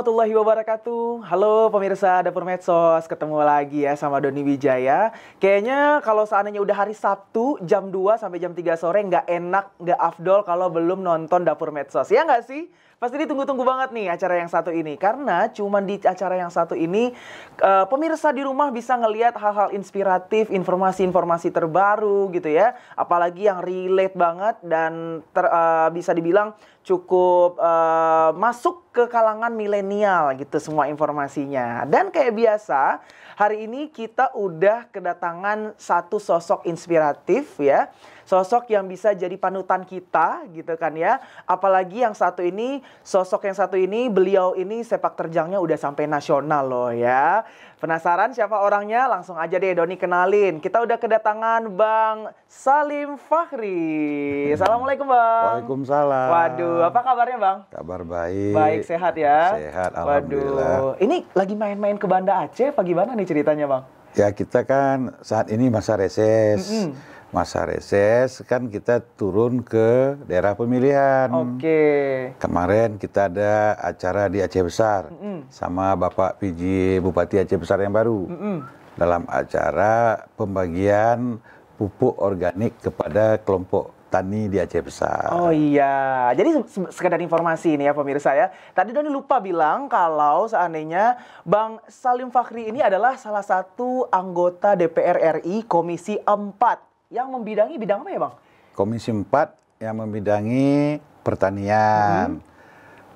warahmatullahi wabarakatuh. Halo pemirsa Dapur Medsos, ketemu lagi ya sama Doni Wijaya. Kayaknya kalau seandainya udah hari Sabtu jam 2 sampai jam 3 sore nggak enak, nggak afdol kalau belum nonton Dapur Medsos. Ya nggak sih? Pasti ditunggu-tunggu banget nih acara yang satu ini karena cuma di acara yang satu ini uh, pemirsa di rumah bisa ngelihat hal-hal inspiratif, informasi-informasi terbaru gitu ya. Apalagi yang relate banget dan ter, uh, bisa dibilang cukup uh, masuk ke kalangan milenial gitu semua informasinya. Dan kayak biasa, hari ini kita udah kedatangan satu sosok inspiratif ya sosok yang bisa jadi panutan kita gitu kan ya. Apalagi yang satu ini, sosok yang satu ini, beliau ini sepak terjangnya udah sampai nasional loh ya. Penasaran siapa orangnya? Langsung aja deh Doni kenalin. Kita udah kedatangan Bang Salim Fahri. Assalamualaikum Bang. Waalaikumsalam. Waduh, apa kabarnya Bang? Kabar baik. Baik, sehat ya? Sehat, Alhamdulillah. Waduh, ini lagi main-main ke Banda Aceh apa gimana nih ceritanya Bang? Ya kita kan saat ini masa reses. Mm -mm masa reses kan kita turun ke daerah pemilihan. Oke. Okay. Kemarin kita ada acara di Aceh Besar mm -mm. sama Bapak Pj Bupati Aceh Besar yang baru mm -mm. dalam acara pembagian pupuk organik kepada kelompok tani di Aceh Besar. Oh iya, jadi sekedar informasi ini ya pemirsa ya. Tadi Doni lupa bilang kalau seandainya Bang Salim Fakhri ini adalah salah satu anggota DPR RI Komisi 4 yang membidangi bidang apa ya Bang? Komisi 4 yang membidangi pertanian, hmm.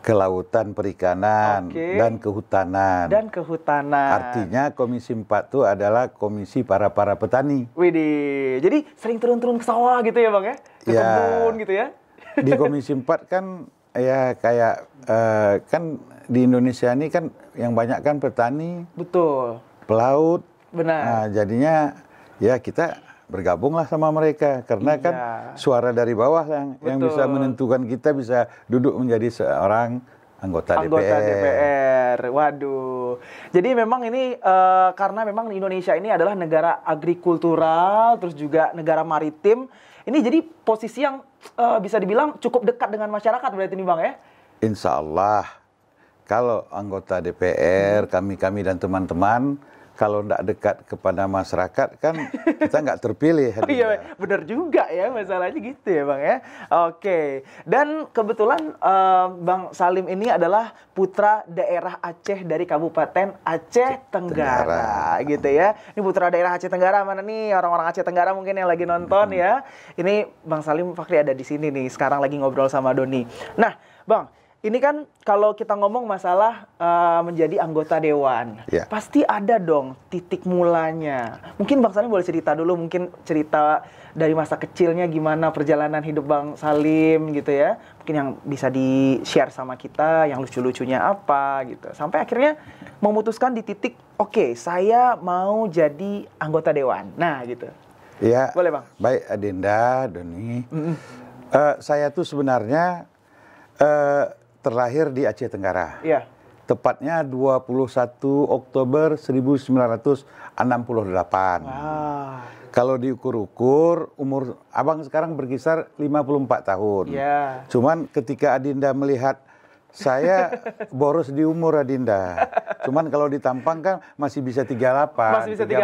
kelautan perikanan, okay. dan kehutanan. Dan kehutanan. Artinya Komisi 4 itu adalah komisi para-para petani. Widih, jadi sering turun-turun ke sawah gitu ya Bang ya? Ke ya. kebun gitu ya? Di Komisi 4 kan ya kayak uh, kan di Indonesia ini kan yang banyak kan petani. Betul. Pelaut. Benar. Nah, jadinya ya kita bergabunglah sama mereka karena iya. kan suara dari bawah yang, yang bisa menentukan kita bisa duduk menjadi seorang anggota, anggota DPR. DPR. Waduh. Jadi memang ini uh, karena memang Indonesia ini adalah negara agrikultural terus juga negara maritim. Ini jadi posisi yang uh, bisa dibilang cukup dekat dengan masyarakat berarti ini Bang ya. Insya Allah kalau anggota DPR, kami-kami dan teman-teman kalau tidak dekat kepada masyarakat kan kita nggak terpilih. oh iya, benar juga ya masalahnya gitu ya bang ya. Oke, dan kebetulan uh, bang Salim ini adalah putra daerah Aceh dari Kabupaten Aceh Tenggara, Tenggara. gitu ya. Ini putra daerah Aceh Tenggara mana nih orang-orang Aceh Tenggara mungkin yang lagi nonton hmm. ya. Ini bang Salim Fakri ada di sini nih sekarang lagi ngobrol sama Doni. Nah bang ini kan kalau kita ngomong masalah uh, menjadi anggota dewan, yeah. pasti ada dong titik mulanya. Mungkin Bang Salim boleh cerita dulu, mungkin cerita dari masa kecilnya gimana perjalanan hidup Bang Salim gitu ya. Mungkin yang bisa di share sama kita, yang lucu-lucunya apa gitu. Sampai akhirnya memutuskan di titik, oke okay, saya mau jadi anggota dewan. Nah gitu. Iya. Boleh Bang. Baik Adinda, Doni. Mm -mm. Uh, saya tuh sebenarnya uh, terlahir di Aceh Tenggara. Iya. Tepatnya 21 Oktober 1968. Wow. Kalau diukur-ukur, umur abang sekarang berkisar 54 tahun. Iya. Cuman ketika Adinda melihat saya boros di umur Adinda. Cuman kalau ditampang kan masih bisa 38. Masih bisa 34, 38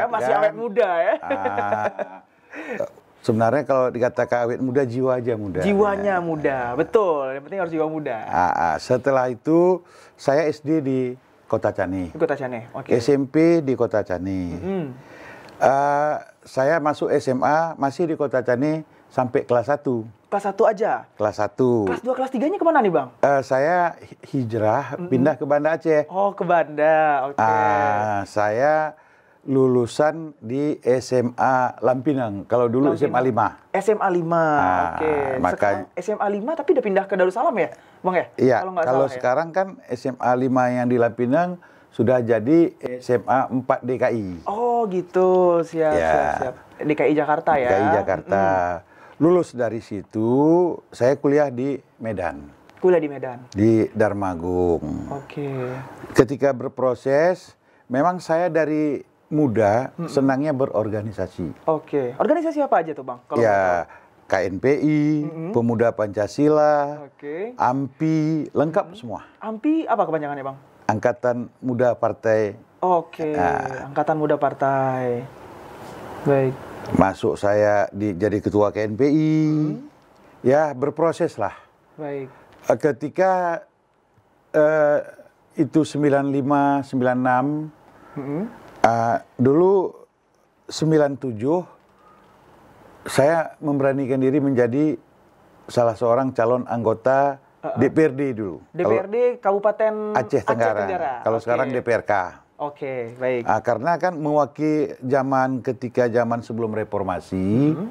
ya, masih kan? awet muda ya. Kan? Ah, Sebenarnya kalau dikatakan awet muda jiwa aja muda. Jiwanya ya. muda, betul. Yang penting harus jiwa muda. Aa, ah, ah. setelah itu saya SD di Kota Cani. Di Kota Cani, oke. Okay. SMP di Kota Cani. Mm -hmm. uh, saya masuk SMA masih di Kota Cani sampai kelas 1. Kelas 1 aja? Kelas 1. Kelas 2, kelas 3-nya kemana nih Bang? Uh, saya hijrah, mm -hmm. pindah ke Banda Aceh. Oh, ke Banda, oke. Okay. Uh, saya lulusan di SMA Lampinang. Kalau dulu Lampinang. SMA 5. SMA 5. Nah, Oke. Okay. Maka... SMA 5 tapi udah pindah ke Darussalam ya, Bang ya? Iya. Kalau, kalau salah, ya. sekarang ya? kan SMA 5 yang di Lampinang sudah jadi SMA 4 DKI. Oh, gitu. Siap, ya. siap, siap. DKI Jakarta ya. DKI Jakarta. Mm -hmm. Lulus dari situ, saya kuliah di Medan. Kuliah di Medan. Di Darmagung. Oke. Okay. Ketika berproses, memang saya dari muda hmm. senangnya berorganisasi. Oke. Okay. Organisasi apa aja tuh, Bang? Kalau ya, KNPI, hmm. Pemuda Pancasila, okay. AMPI, lengkap hmm. semua. AMPI apa kepanjangannya, Bang? Angkatan Muda Partai. Oke, okay. nah, Angkatan Muda Partai. Baik. Masuk saya di, jadi ketua KNPI. Hmm. Ya, berproses lah. Baik. Eh, ketika uh, itu 95, 96, hmm Uh, dulu 97 saya memberanikan diri menjadi salah seorang calon anggota uh -uh. DPRD dulu. DPRD Kabupaten Aceh Tenggara. Tenggara. Kalau okay. sekarang DPRK. Oke, okay, baik. Uh, karena kan mewakili zaman ketika zaman sebelum reformasi hmm.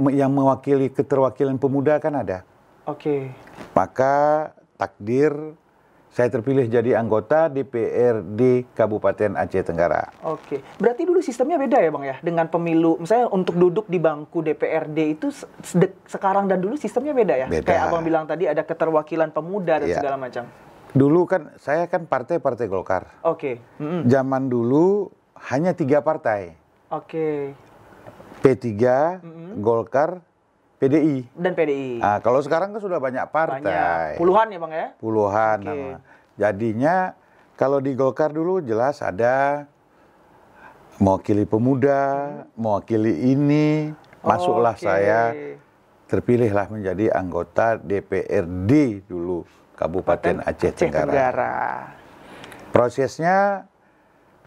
uh, yang mewakili keterwakilan pemuda kan ada. Oke. Okay. Maka takdir saya terpilih jadi anggota DPRD Kabupaten Aceh Tenggara. Oke, berarti dulu sistemnya beda ya bang ya dengan pemilu. Misalnya untuk duduk di bangku DPRD itu sekarang dan dulu sistemnya beda ya. Beda. Kayak abang bilang tadi ada keterwakilan pemuda dan ya. segala macam. Dulu kan saya kan partai partai Golkar. Oke. Mm -hmm. Zaman dulu hanya tiga partai. Oke. P3, mm -hmm. Golkar, PDI. Dan PDI. Nah, kalau sekarang kan sudah banyak partai. Banyak. Puluhan ya bang ya? Puluhan. Okay. Jadinya kalau di Golkar dulu jelas ada mewakili pemuda, hmm. mewakili ini, masuklah okay. saya terpilihlah menjadi anggota DPRD dulu Kabupaten Aceh Tenggara. Aceh Tenggara. Prosesnya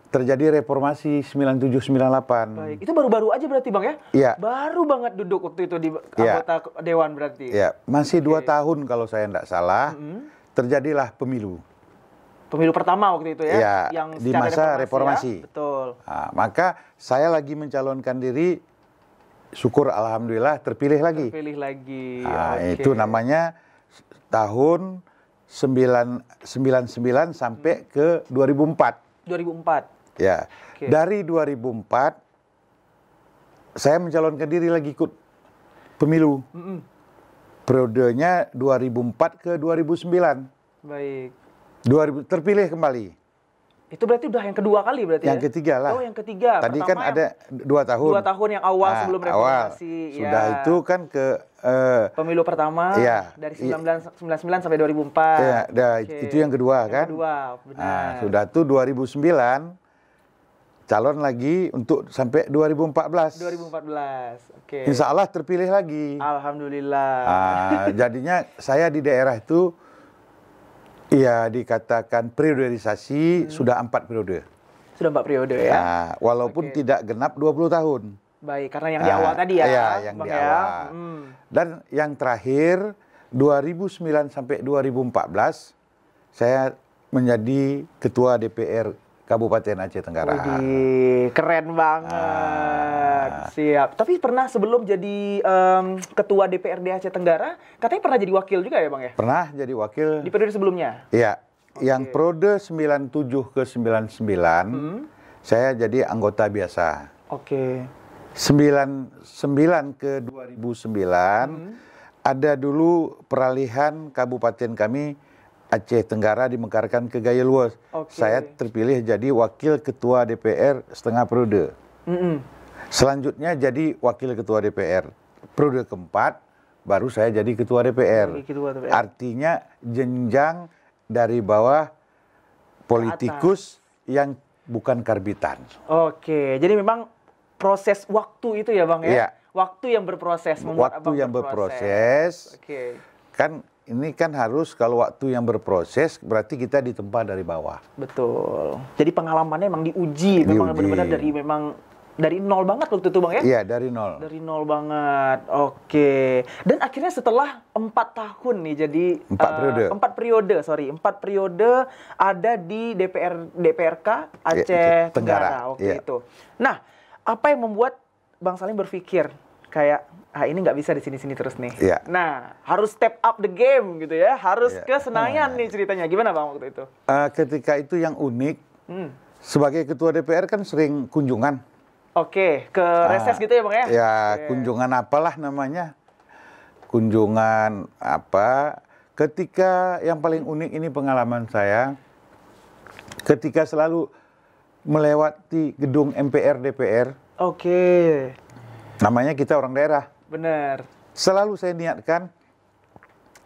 terjadi reformasi 9798. Baik, itu baru-baru aja berarti Bang ya? Iya. Baru banget duduk waktu itu di iya. anggota dewan berarti. Iya, masih okay. dua tahun kalau saya tidak salah. Mm -hmm. Terjadilah pemilu. Pemilu pertama waktu itu ya, ya yang di masa reformasi. Ya? reformasi. Ya? Betul. Nah, maka saya lagi mencalonkan diri syukur alhamdulillah terpilih lagi. Terpilih lagi. Nah, okay. itu namanya tahun sembilan sampai hmm. ke 2004. 2004. Ya. Okay. Dari 2004 saya mencalonkan diri lagi ikut pemilu. Mm -mm. Periodenya 2004 ke 2009. Baik. 2000 terpilih kembali. Itu berarti udah yang kedua kali berarti yang ya? Yang ketiga lah. Oh yang ketiga. Tadi kan Pertama kan ada dua tahun. Dua tahun yang awal nah, sebelum reformasi. Sudah ya. itu kan ke... Uh, Pemilu pertama ya, dari 1999 ya. sampai 2004. Ya, nah, okay. itu yang kedua yang kan? kedua, benar. Nah, sudah itu 2009 calon lagi untuk sampai 2014. 2014. Oke. Okay. Insya Allah terpilih lagi. Alhamdulillah. Ah, jadinya saya di daerah itu ya dikatakan periodisasi hmm. sudah empat periode. Sudah empat periode ya. Nah, walaupun okay. tidak genap 20 tahun. Baik, karena yang nah, di ah, awal tadi ya. Iya, yang di di ya. awal. Hmm. Dan yang terakhir 2009 sampai 2014 saya menjadi ketua DPR Kabupaten Aceh Tenggara. Widih, keren banget. Ah. Siap. Tapi pernah sebelum jadi um, ketua DPRD Aceh Tenggara, katanya pernah jadi wakil juga ya, Bang ya? Pernah jadi wakil. Di periode sebelumnya? Iya. Okay. Yang periode 97 ke 99, hmm. saya jadi anggota biasa. Oke. Okay. 99 ke 2009 hmm. ada dulu peralihan kabupaten kami Aceh Tenggara dimekarkan ke gaya luas. Okay. Saya terpilih jadi wakil ketua DPR setengah periode. Mm -hmm. Selanjutnya jadi wakil ketua DPR periode keempat, baru saya jadi ketua DPR. Ketua DPR. Artinya jenjang dari bawah politikus Atas. yang bukan karbitan. Oke, jadi memang proses waktu itu ya bang ya. Iya. Waktu yang berproses. Waktu yang berproses. berproses. Oke. Kan ini kan harus kalau waktu yang berproses berarti kita ditempa dari bawah. Betul. Jadi pengalamannya memang diuji, memang benar-benar dari memang dari nol banget waktu itu bang ya? Iya dari nol. Dari nol banget, oke. Dan akhirnya setelah empat tahun nih jadi empat eh, periode. Empat periode, sorry, empat periode ada di DPR DPRK iya, Aceh ya, Tenggara, Tenggara waktu ya. itu. Nah, apa yang membuat Bang Salim berpikir kayak ah ini nggak bisa di sini-sini terus nih. Yeah. Nah, harus step up the game gitu ya. Harus yeah. ke Senayan nih ceritanya. Gimana Bang waktu itu? Uh, ketika itu yang unik, hmm. sebagai ketua DPR kan sering kunjungan. Oke, okay. ke uh, reses ah, gitu ya Bang ya? Ya, yeah. kunjungan apalah namanya. Kunjungan apa. Ketika yang paling unik ini pengalaman saya, ketika selalu melewati gedung MPR DPR. Oke. Okay Namanya kita orang daerah. Benar. Selalu saya niatkan,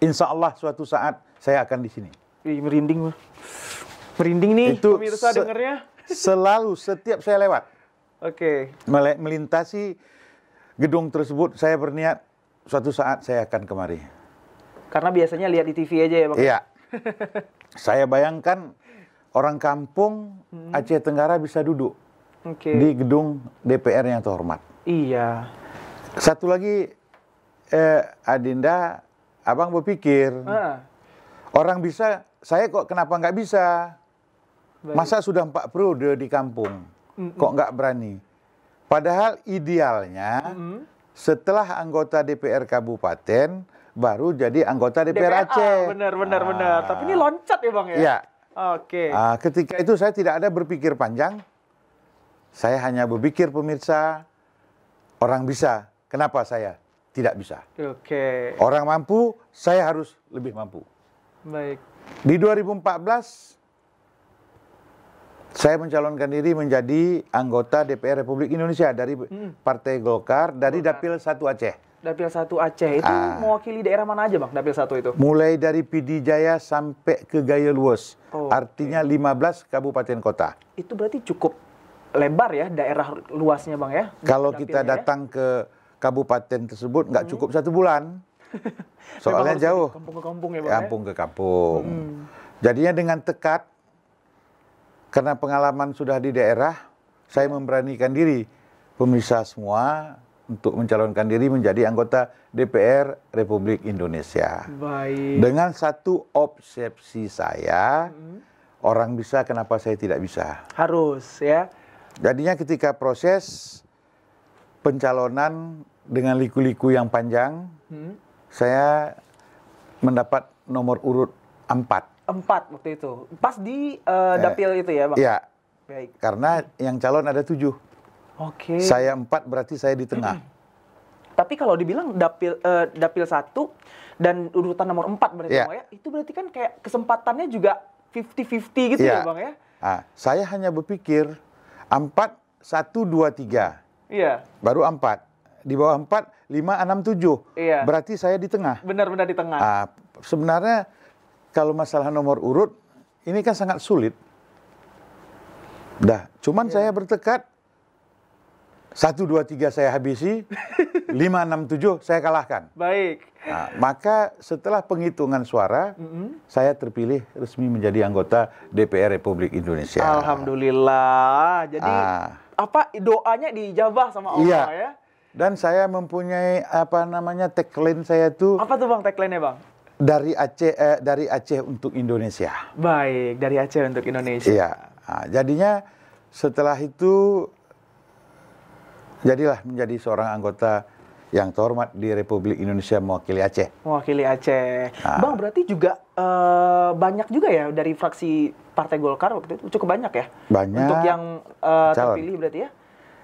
insya Allah suatu saat saya akan di sini. Ih, merinding, Bang. Merinding nih Itu pemirsa se dengernya. Selalu, setiap saya lewat. Oke. Okay. Melintasi gedung tersebut, saya berniat suatu saat saya akan kemari. Karena biasanya lihat di TV aja ya, Bang? Iya. saya bayangkan orang kampung hmm. Aceh Tenggara bisa duduk okay. di gedung DPR yang terhormat. Iya. Satu lagi eh, Adinda, abang berpikir uh. orang bisa, saya kok kenapa nggak bisa? Baik. Masa sudah empat periode di kampung, mm -mm. kok nggak berani? Padahal idealnya mm -mm. setelah anggota DPR kabupaten baru jadi anggota DPR DPR Aceh. Ah, benar, benar, ah. benar. Tapi ini loncat ya bang ya? Iya. Oke. Okay. Ah, ketika itu saya tidak ada berpikir panjang. Saya hanya berpikir pemirsa Orang bisa, kenapa saya tidak bisa? Oke. Okay. Orang mampu, saya harus lebih mampu. Baik. Di 2014 saya mencalonkan diri menjadi anggota DPR Republik Indonesia dari hmm. Partai Golkar dari Golkar. Dapil 1 Aceh. Dapil 1 Aceh itu ah. mewakili daerah mana aja, Bang? Dapil 1 itu. Mulai dari Pidijaya sampai ke Gayo Luwes. Oh, Artinya okay. 15 kabupaten kota. Itu berarti cukup lebar ya daerah luasnya bang ya. Kalau kita ya. datang ya. ke kabupaten tersebut nggak hmm. cukup satu bulan. Soalnya jauh. Kampung ke kampung ya bang. Ya, ya? Kampung ya? ke kampung. Hmm. Jadinya dengan tekad karena pengalaman sudah di daerah, saya memberanikan diri pemirsa semua untuk mencalonkan diri menjadi anggota DPR Republik Indonesia. Baik. Dengan satu obsesi saya, hmm. orang bisa kenapa saya tidak bisa? Harus ya. Jadinya ketika proses pencalonan dengan liku-liku yang panjang, hmm. saya mendapat nomor urut empat. Empat waktu itu. Pas di uh, dapil eh, itu ya, Bang? Iya. Baik. Karena yang calon ada tujuh. Oke. Okay. Saya empat berarti saya di tengah. Hmm. Tapi kalau dibilang dapil uh, dapil 1 dan urutan nomor empat berarti ya. ya, itu berarti kan kayak kesempatannya juga 50-50 gitu ya, ya Bang ya? Nah, saya hanya berpikir Empat, satu, dua, tiga. Iya. Baru empat. Di bawah empat, lima, enam, tujuh. Iya. Berarti saya di tengah. Benar-benar di tengah. Ah, sebenarnya kalau masalah nomor urut, ini kan sangat sulit. Dah, cuman iya. saya bertekad satu dua tiga saya habisi 567 saya kalahkan. Baik. Nah, maka setelah penghitungan suara, mm -hmm. saya terpilih resmi menjadi anggota DPR Republik Indonesia. Alhamdulillah. Jadi ah. apa doanya diijabah sama Allah iya. ya? Dan saya mempunyai apa namanya tagline saya tuh. Apa tuh bang tagline-nya bang? Dari Aceh eh, dari Aceh untuk Indonesia. Baik, dari Aceh untuk Indonesia. Iya. Nah, jadinya setelah itu jadilah menjadi seorang anggota yang terhormat di Republik Indonesia mewakili Aceh. Mewakili Aceh. Nah. Bang berarti juga uh, banyak juga ya dari fraksi Partai Golkar waktu itu cukup banyak ya. Banyak. Untuk yang uh, terpilih berarti ya.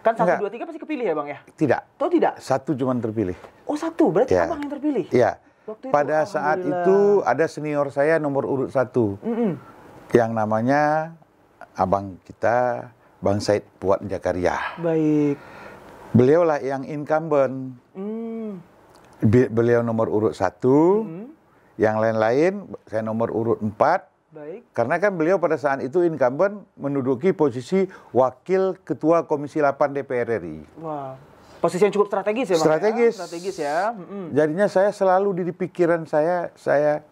Kan satu dua tiga pasti kepilih ya bang ya? Tidak. Tuh oh, tidak. Satu cuma terpilih. Oh satu berarti ya. abang yang terpilih. Iya. Pada itu, saat itu ada senior saya nomor urut satu, mm -mm. yang namanya abang kita Bang Said Puat Jakaria. Baik beliau lah yang incumbent. Hmm. Be Beliau nomor urut satu, mm. yang lain-lain saya nomor urut empat. Baik. Karena kan beliau pada saat itu incumbent menduduki posisi wakil ketua Komisi 8 DPR RI. Wah. Posisi yang cukup strategis ya, Pak? Ya? Strategis. Ya? Strategis ya. mm Jadinya saya selalu di pikiran saya saya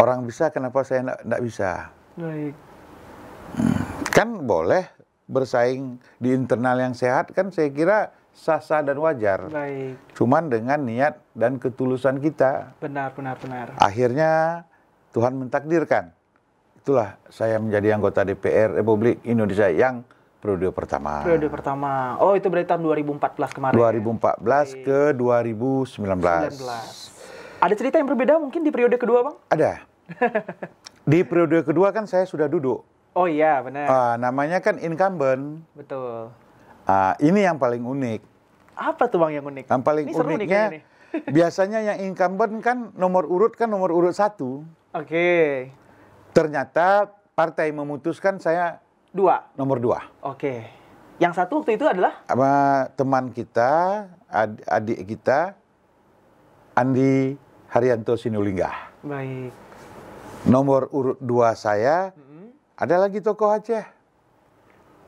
orang bisa kenapa saya tidak bisa. Baik. Hmm. Kan boleh bersaing di internal yang sehat kan saya kira sah-sah dan wajar. Baik. Cuman dengan niat dan ketulusan kita. Benar, benar, benar. Akhirnya Tuhan mentakdirkan. Itulah saya menjadi anggota DPR Republik Indonesia yang periode pertama. Periode pertama. Oh, itu berarti tahun 2014 kemarin. 2014 ya? ke 2019. 19. Ada cerita yang berbeda mungkin di periode kedua, Bang? Ada. di periode kedua kan saya sudah duduk Oh iya benar. Uh, namanya kan incumbent. Betul. Uh, ini yang paling unik. Apa tuh bang yang unik? Yang paling ini uniknya biasanya yang incumbent kan nomor urut kan nomor urut satu. Oke. Okay. Ternyata partai memutuskan saya dua. Nomor dua. Oke. Okay. Yang satu waktu itu adalah? Sama teman kita, ad adik kita, Andi Haryanto Sinulinga. Baik. Nomor urut dua saya mm -hmm. Ada lagi tokoh Aceh.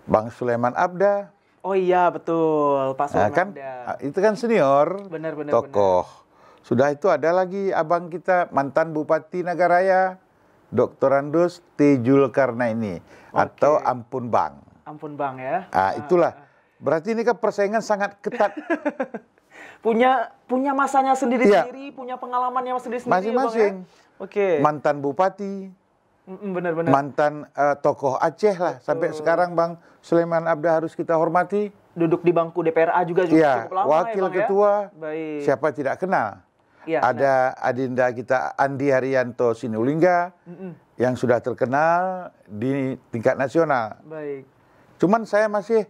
Bang Sulaiman Abda. Oh iya betul, Pak Sulaiman nah, kan, Abda. Ah, itu kan senior. Benar benar. Tokoh. Benar. Sudah itu ada lagi abang kita mantan Bupati Nagaraya, Dr. Andus T. karena okay. atau Ampun Bang. Ampun Bang ya. Ah, ah itulah. Ah, Berarti ini kan persaingan sangat ketat. punya punya masanya sendiri-sendiri, ya. punya pengalamannya sendiri-sendiri. Ya? Masing-masing. Ya, Oke. Okay. Mantan Bupati, Benar, benar. Mantan uh, tokoh Aceh lah Betul. sampai sekarang Bang Sulaiman Abda harus kita hormati. Duduk di bangku DPRA juga, juga ya, cukup lama ya, wakil ya, bang, ketua. Ya? Baik. Siapa tidak kenal? Ya, Ada nah. adinda kita Andi Haryanto Sinulinga mm -mm. yang sudah terkenal di tingkat nasional. Baik. Cuman saya masih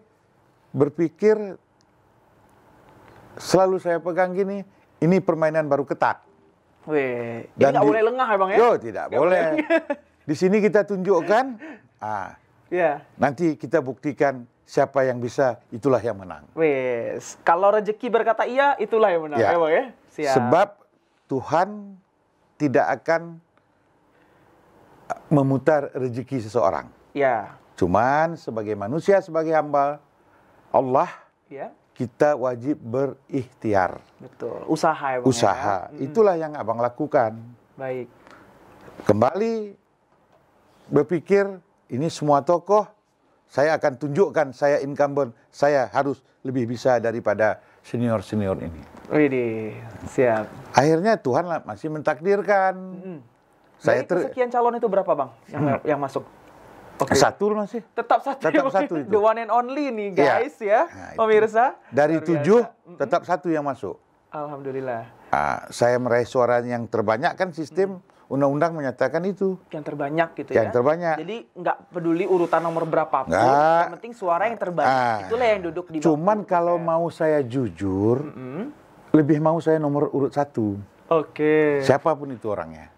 berpikir selalu saya pegang gini, ini permainan baru ketat. Weh. Dan ini nggak boleh lengah ya bang ya? Yo, tidak gak boleh. Di sini kita tunjukkan. Ah, ya Nanti kita buktikan siapa yang bisa itulah yang menang. Wes, kalau rezeki berkata iya, itulah yang menang, ya, Ewa, ya? Siap. Sebab Tuhan tidak akan ah, memutar rezeki seseorang. Ya. Cuman sebagai manusia, sebagai hamba Allah, ya. kita wajib berikhtiar. Betul. Usaha ya, Bang. Ya. Usaha. Ya? Itulah yang Abang lakukan. Baik. Kembali berpikir ini semua tokoh saya akan tunjukkan saya incumbent, saya harus lebih bisa daripada senior-senior ini. Widih, siap. Akhirnya Tuhan lah masih mentakdirkan. Hmm. Saya ter... sekian calon itu berapa bang yang, hmm. yang masuk? Okay. Satu masih. Tetap satu. Tetap ya, satu itu. The one and only nih iya. guys ya, ya. Nah, pemirsa. Dari tujuh tetap satu yang masuk. Alhamdulillah. Uh, saya meraih suara yang terbanyak kan sistem. Hmm undang-undang menyatakan itu. Yang terbanyak gitu yang ya. Yang terbanyak. Jadi nggak peduli urutan nomor berapa pun, yang penting suara yang terbanyak. Ah. Itulah yang duduk di. Cuman kalau ya. mau saya jujur, mm -hmm. lebih mau saya nomor urut satu. Oke. Okay. Siapapun itu orangnya.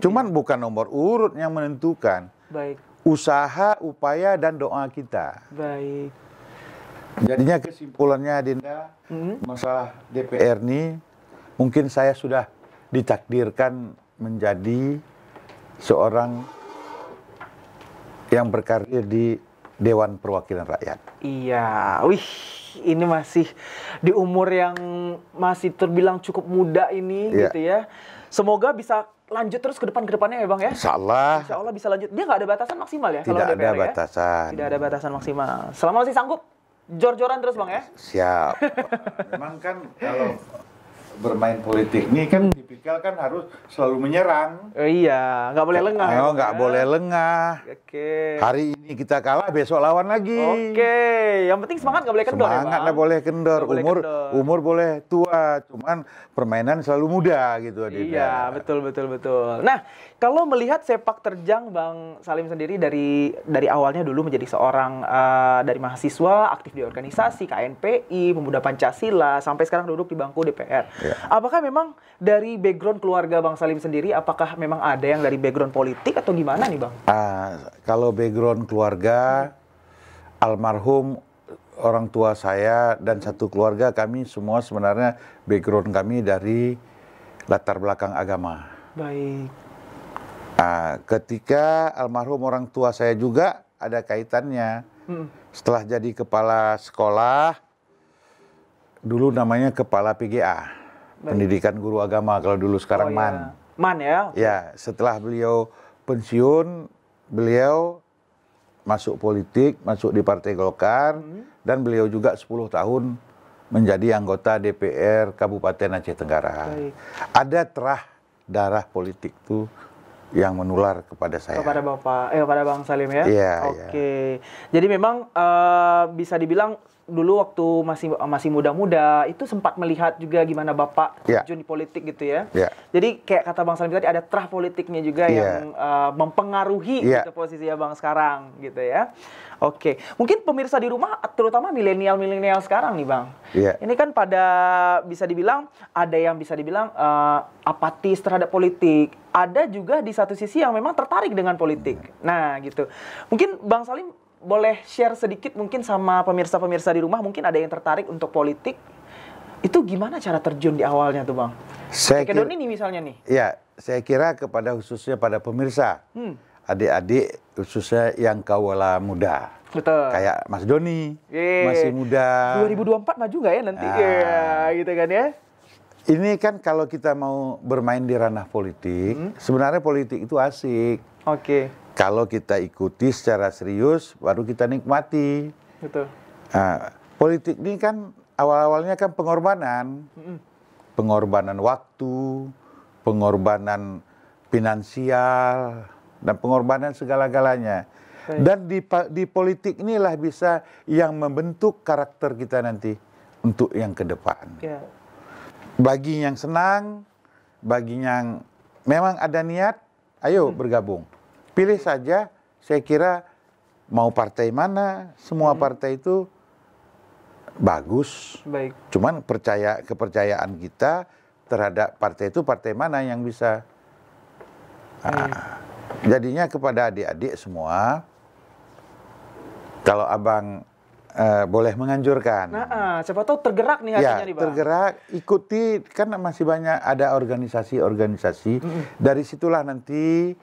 Cuman yeah. bukan nomor urut yang menentukan. Baik. Usaha, upaya dan doa kita. Baik. Jadinya kesimpulannya Dinda, mm -hmm. masalah DPR ini mungkin saya sudah ditakdirkan menjadi seorang yang berkarir di Dewan Perwakilan Rakyat. Iya, wih, ini masih di umur yang masih terbilang cukup muda ini, iya. gitu ya. Semoga bisa lanjut terus ke depan ke depannya ya bang ya. Insya Allah. Insya Allah bisa lanjut. Dia nggak ada batasan maksimal ya. Tidak kalau DPR, ada ya? batasan. Ya? Tidak ada batasan maksimal. Selama masih sanggup, jor-joran terus bang ya. Siap. Memang kan kalau bermain politik ini kan hmm. tipikal kan harus selalu menyerang. Oh, iya, nggak boleh lengah. Oh, nggak ya. boleh lengah. Oke. Okay. Hari ini kita kalah, besok lawan lagi. Oke, okay. yang penting semangat nggak boleh kendor. Ya, semangat nggak ya, boleh kendor. Gak umur kendor. umur boleh tua, cuman permainan selalu muda gitu. Adida. Iya, betul betul betul. Nah, kalau melihat sepak terjang Bang Salim sendiri dari dari awalnya dulu menjadi seorang uh, dari mahasiswa aktif di organisasi KNPI, Pemuda Pancasila sampai sekarang duduk di bangku DPR. Ya. Apakah memang dari background keluarga Bang Salim sendiri apakah memang ada yang dari background politik atau gimana nih Bang? Uh, kalau background keluarga hmm. almarhum orang tua saya dan satu keluarga kami semua sebenarnya background kami dari latar belakang agama. Baik. Nah, ketika almarhum orang tua saya juga ada kaitannya. Hmm. Setelah jadi kepala sekolah, dulu namanya kepala PGA, Baik. Pendidikan Guru Agama kalau dulu sekarang oh, MAN. Ya. MAN ya? Ya, setelah beliau pensiun, beliau masuk politik, masuk di Partai Golkar, hmm. dan beliau juga 10 tahun menjadi anggota DPR Kabupaten Aceh Tenggara. Baik. Ada terah darah politik tuh yang menular kepada saya. Kepada Bapak, eh kepada Bang Salim ya? Iya, iya. Oke. Okay. Yeah. Jadi memang uh, bisa dibilang dulu waktu masih masih muda-muda itu sempat melihat juga gimana bapak yeah. terjun di politik gitu ya. Yeah. Jadi kayak kata Bang Salim tadi ada terah politiknya juga yeah. yang uh, mempengaruhi yeah. gitu posisi abang sekarang gitu ya. Oke, okay. mungkin pemirsa di rumah terutama milenial-milenial sekarang nih Bang. Yeah. Ini kan pada bisa dibilang ada yang bisa dibilang uh, apatis terhadap politik, ada juga di satu sisi yang memang tertarik dengan politik. Nah, gitu. Mungkin Bang Salim boleh share sedikit mungkin sama pemirsa-pemirsa di rumah mungkin ada yang tertarik untuk politik itu gimana cara terjun di awalnya tuh bang? Saya kira, ini misalnya nih. Ya, saya kira kepada khususnya pada pemirsa, hmm. adik-adik hmm. khususnya yang kawala muda. Betul. Kayak Mas Doni Yeay. masih muda. 2024 maju nggak ya nanti? Nah. Ya, gitu kan ya. Ini kan kalau kita mau bermain di ranah politik, hmm? sebenarnya politik itu asik. Oke. Okay kalau kita ikuti secara serius, baru kita nikmati. Betul. Nah, politik ini kan awal-awalnya kan pengorbanan, mm-hmm. pengorbanan waktu, pengorbanan finansial, dan pengorbanan segala-galanya. Dan di, di politik inilah bisa yang membentuk karakter kita nanti untuk yang ke depan. Yeah. Bagi yang senang, bagi yang memang ada niat, ayo hmm. bergabung Pilih saja, saya kira mau partai mana, semua hmm. partai itu bagus. Baik. Cuman percaya kepercayaan kita terhadap partai itu partai mana yang bisa. Hmm. Ah, jadinya kepada adik-adik semua, kalau abang uh, boleh menganjurkan. Nah, uh, siapa tahu tergerak nih ya, hatinya ya, nih, tergerak, ikuti kan masih banyak ada organisasi-organisasi. Mm -hmm. Dari situlah nanti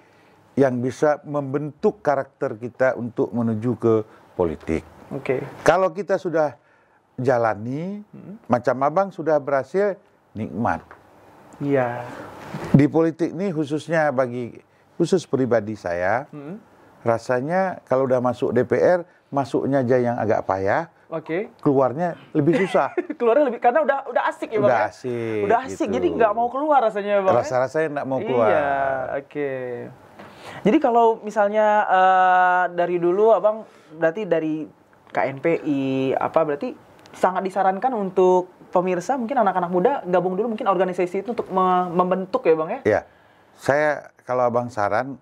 yang bisa membentuk karakter kita untuk menuju ke politik. Oke. Okay. Kalau kita sudah jalani, hmm. macam abang sudah berhasil, nikmat. Iya. Di politik ini khususnya bagi khusus pribadi saya, hmm. rasanya kalau udah masuk DPR, masuknya aja yang agak payah. Oke. Okay. Keluarnya lebih susah. keluarnya lebih karena udah udah asik ya bang. Udah ya? asik. Udah asik, gitu. jadi nggak mau keluar rasanya ya, bang. Ya? Rasa rasanya nggak mau keluar. Iya, oke. Okay. Jadi kalau misalnya uh, dari dulu abang berarti dari KNPI apa berarti sangat disarankan untuk pemirsa mungkin anak-anak muda gabung dulu mungkin organisasi itu untuk membentuk ya bang ya? Iya, saya kalau abang saran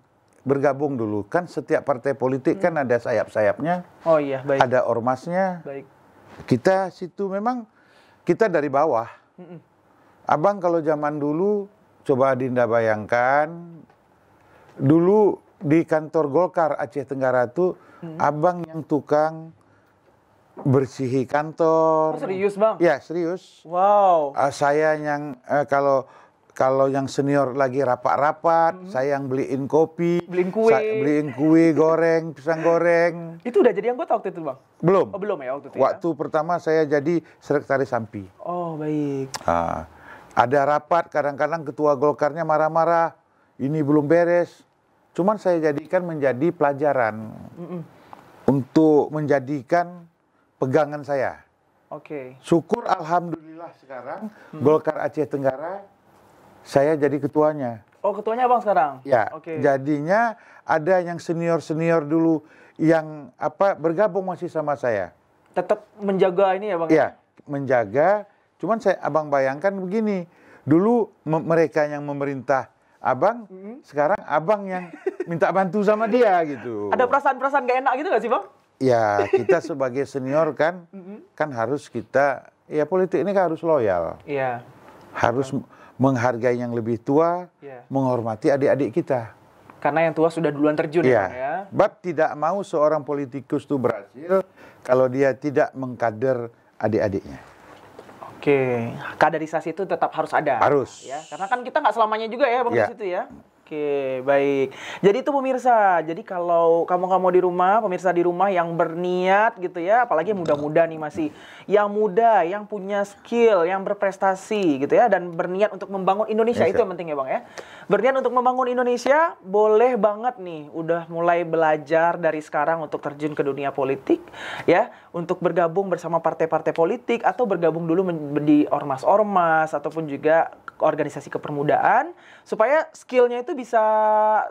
bergabung dulu kan setiap partai politik hmm. kan ada sayap-sayapnya. Oh iya baik. Ada ormasnya. Baik. Kita situ memang kita dari bawah. Hmm. Abang kalau zaman dulu coba Dinda bayangkan dulu di kantor Golkar Aceh Tenggara itu hmm. abang yang tukang bersihi kantor. Oh, serius bang? Ya serius. Wow. Uh, saya yang uh, kalau kalau yang senior lagi rapat-rapat, hmm. saya yang beliin kopi, beliin kue, saya beliin kue goreng, pisang goreng. Hmm. Itu udah jadi anggota waktu itu, Bang? Belum. Oh, belum ya waktu itu. Ya? Waktu ya? pertama saya jadi sekretaris Sampi. Oh, baik. Uh, ada rapat kadang-kadang ketua Golkarnya marah-marah ini belum beres. Cuman saya jadikan menjadi pelajaran mm -mm. untuk menjadikan pegangan saya. Oke. Okay. Syukur alhamdulillah sekarang mm -hmm. Golkar Aceh Tenggara saya jadi ketuanya. Oh, ketuanya Abang sekarang? Ya. Oke. Okay. Jadinya ada yang senior-senior dulu yang apa bergabung masih sama saya. Tetap menjaga ini ya, Bang? Iya, menjaga. Cuman saya Abang bayangkan begini, dulu mereka yang memerintah abang hmm. sekarang abang yang minta bantu sama dia gitu. Ada perasaan-perasaan gak enak gitu gak sih bang? Ya kita sebagai senior kan hmm. kan harus kita ya politik ini kan harus loyal. Iya. Harus hmm. menghargai yang lebih tua, yeah. menghormati adik-adik kita. Karena yang tua sudah duluan terjun yeah. ya. ya. Bab tidak mau seorang politikus itu berhasil kalau dia tidak mengkader adik-adiknya. Oke, kaderisasi itu tetap harus ada. Harus. Ya, karena kan kita nggak selamanya juga ya bang ya. di iya. situ ya. Oke, baik. Jadi itu pemirsa. Jadi kalau kamu-kamu di rumah, pemirsa di rumah yang berniat gitu ya, apalagi muda-muda nih masih yang muda, yang punya skill, yang berprestasi gitu ya dan berniat untuk membangun Indonesia, Indonesia. itu yang penting ya, Bang ya. Berniat untuk membangun Indonesia, boleh banget nih udah mulai belajar dari sekarang untuk terjun ke dunia politik ya, untuk bergabung bersama partai-partai politik atau bergabung dulu di ormas-ormas ataupun juga organisasi kepermudaan supaya skillnya itu bisa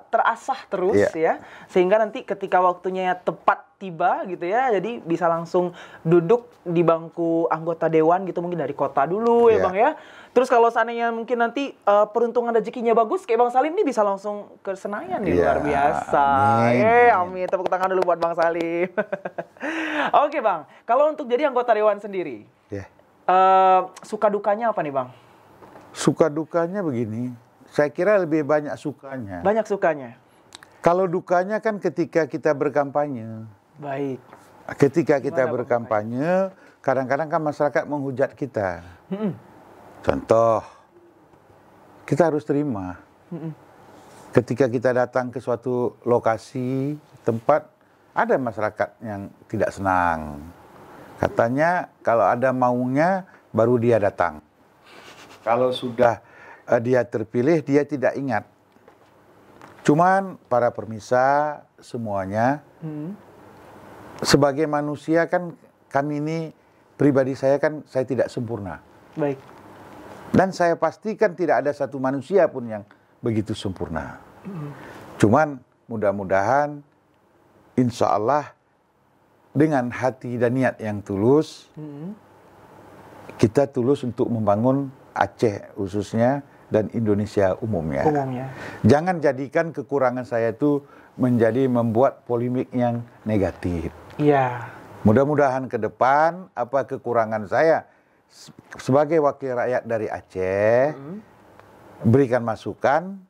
terasah terus yeah. ya sehingga nanti ketika waktunya tepat tiba gitu ya jadi bisa langsung duduk di bangku anggota dewan gitu mungkin dari kota dulu yeah. ya iya. bang ya terus kalau seandainya mungkin nanti uh, peruntungan rezekinya bagus kayak bang Salim ini bisa langsung ke Senayan nih ya, iya, luar biasa amin. Eh, amin tepuk tangan dulu buat bang Salim oke okay, bang kalau untuk jadi anggota dewan sendiri yeah. Iya. uh, suka dukanya apa nih bang Suka dukanya begini, saya kira lebih banyak sukanya. Banyak sukanya. Kalau dukanya kan ketika kita berkampanye. Baik. Ketika kita Gimana berkampanye, kadang-kadang kan masyarakat menghujat kita. -mm. Contoh, kita harus terima. -mm. Ketika kita datang ke suatu lokasi, tempat, ada masyarakat yang tidak senang. Katanya kalau ada maunya, baru dia datang kalau sudah uh, dia terpilih dia tidak ingat. Cuman para permisa semuanya hmm. sebagai manusia kan kami ini pribadi saya kan saya tidak sempurna. Baik. Dan saya pastikan tidak ada satu manusia pun yang begitu sempurna. Hmm. Cuman mudah-mudahan insya Allah dengan hati dan niat yang tulus, hmm. kita tulus untuk membangun Aceh khususnya dan Indonesia umumnya. umumnya. Jangan jadikan kekurangan saya itu menjadi membuat polemik yang negatif. Iya. Mudah-mudahan ke depan apa kekurangan saya sebagai wakil rakyat dari Aceh hmm. berikan masukan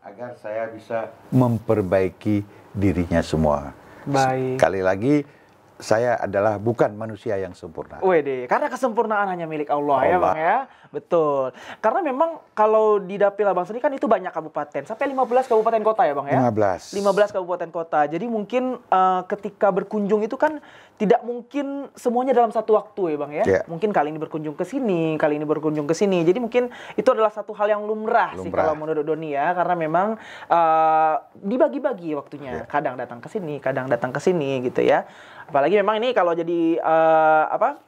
agar saya bisa memperbaiki dirinya semua. Baik. Sekali lagi saya adalah bukan manusia yang sempurna. Wede, karena kesempurnaan hanya milik Allah, ya, Allah. ya Bang ya. Betul. Karena memang kalau di dapil Abang sendiri kan itu banyak kabupaten, sampai 15 kabupaten kota ya Bang ya. 15. 15 kabupaten kota. Jadi mungkin uh, ketika berkunjung itu kan tidak mungkin semuanya dalam satu waktu ya Bang ya. Yeah. Mungkin kali ini berkunjung ke sini, kali ini berkunjung ke sini. Jadi mungkin itu adalah satu hal yang lumrah, lumrah. sih kalau menurut Doni ya, karena memang uh, dibagi-bagi waktunya. Yeah. Kadang datang ke sini, kadang datang ke sini gitu ya. Apalagi memang ini kalau jadi uh, apa?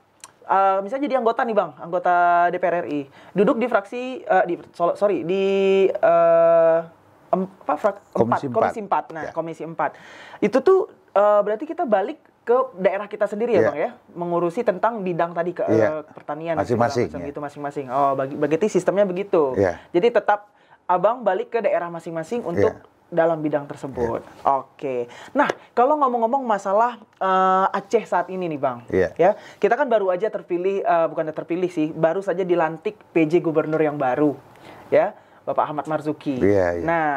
Uh, misalnya jadi anggota nih bang, anggota DPR RI, duduk di fraksi, uh, di sorry di uh, em, apa frak, komisi empat, komisi empat, nah ya. komisi empat, itu tuh uh, berarti kita balik ke daerah kita sendiri ya yeah. bang ya mengurusi tentang bidang tadi ke yeah. Ya. uh, pertanian masing-masing ya. itu masing-masing oh bagi begitu sistemnya begitu yeah. jadi tetap abang balik ke daerah masing-masing untuk yeah dalam bidang tersebut. Yeah. Oke. Okay. Nah, kalau ngomong-ngomong masalah uh, Aceh saat ini nih, Bang. Yeah. Ya. Kita kan baru aja terpilih uh, bukan terpilih sih, baru saja dilantik PJ gubernur yang baru. Ya, Bapak Ahmad Marzuki. Yeah, yeah. Nah,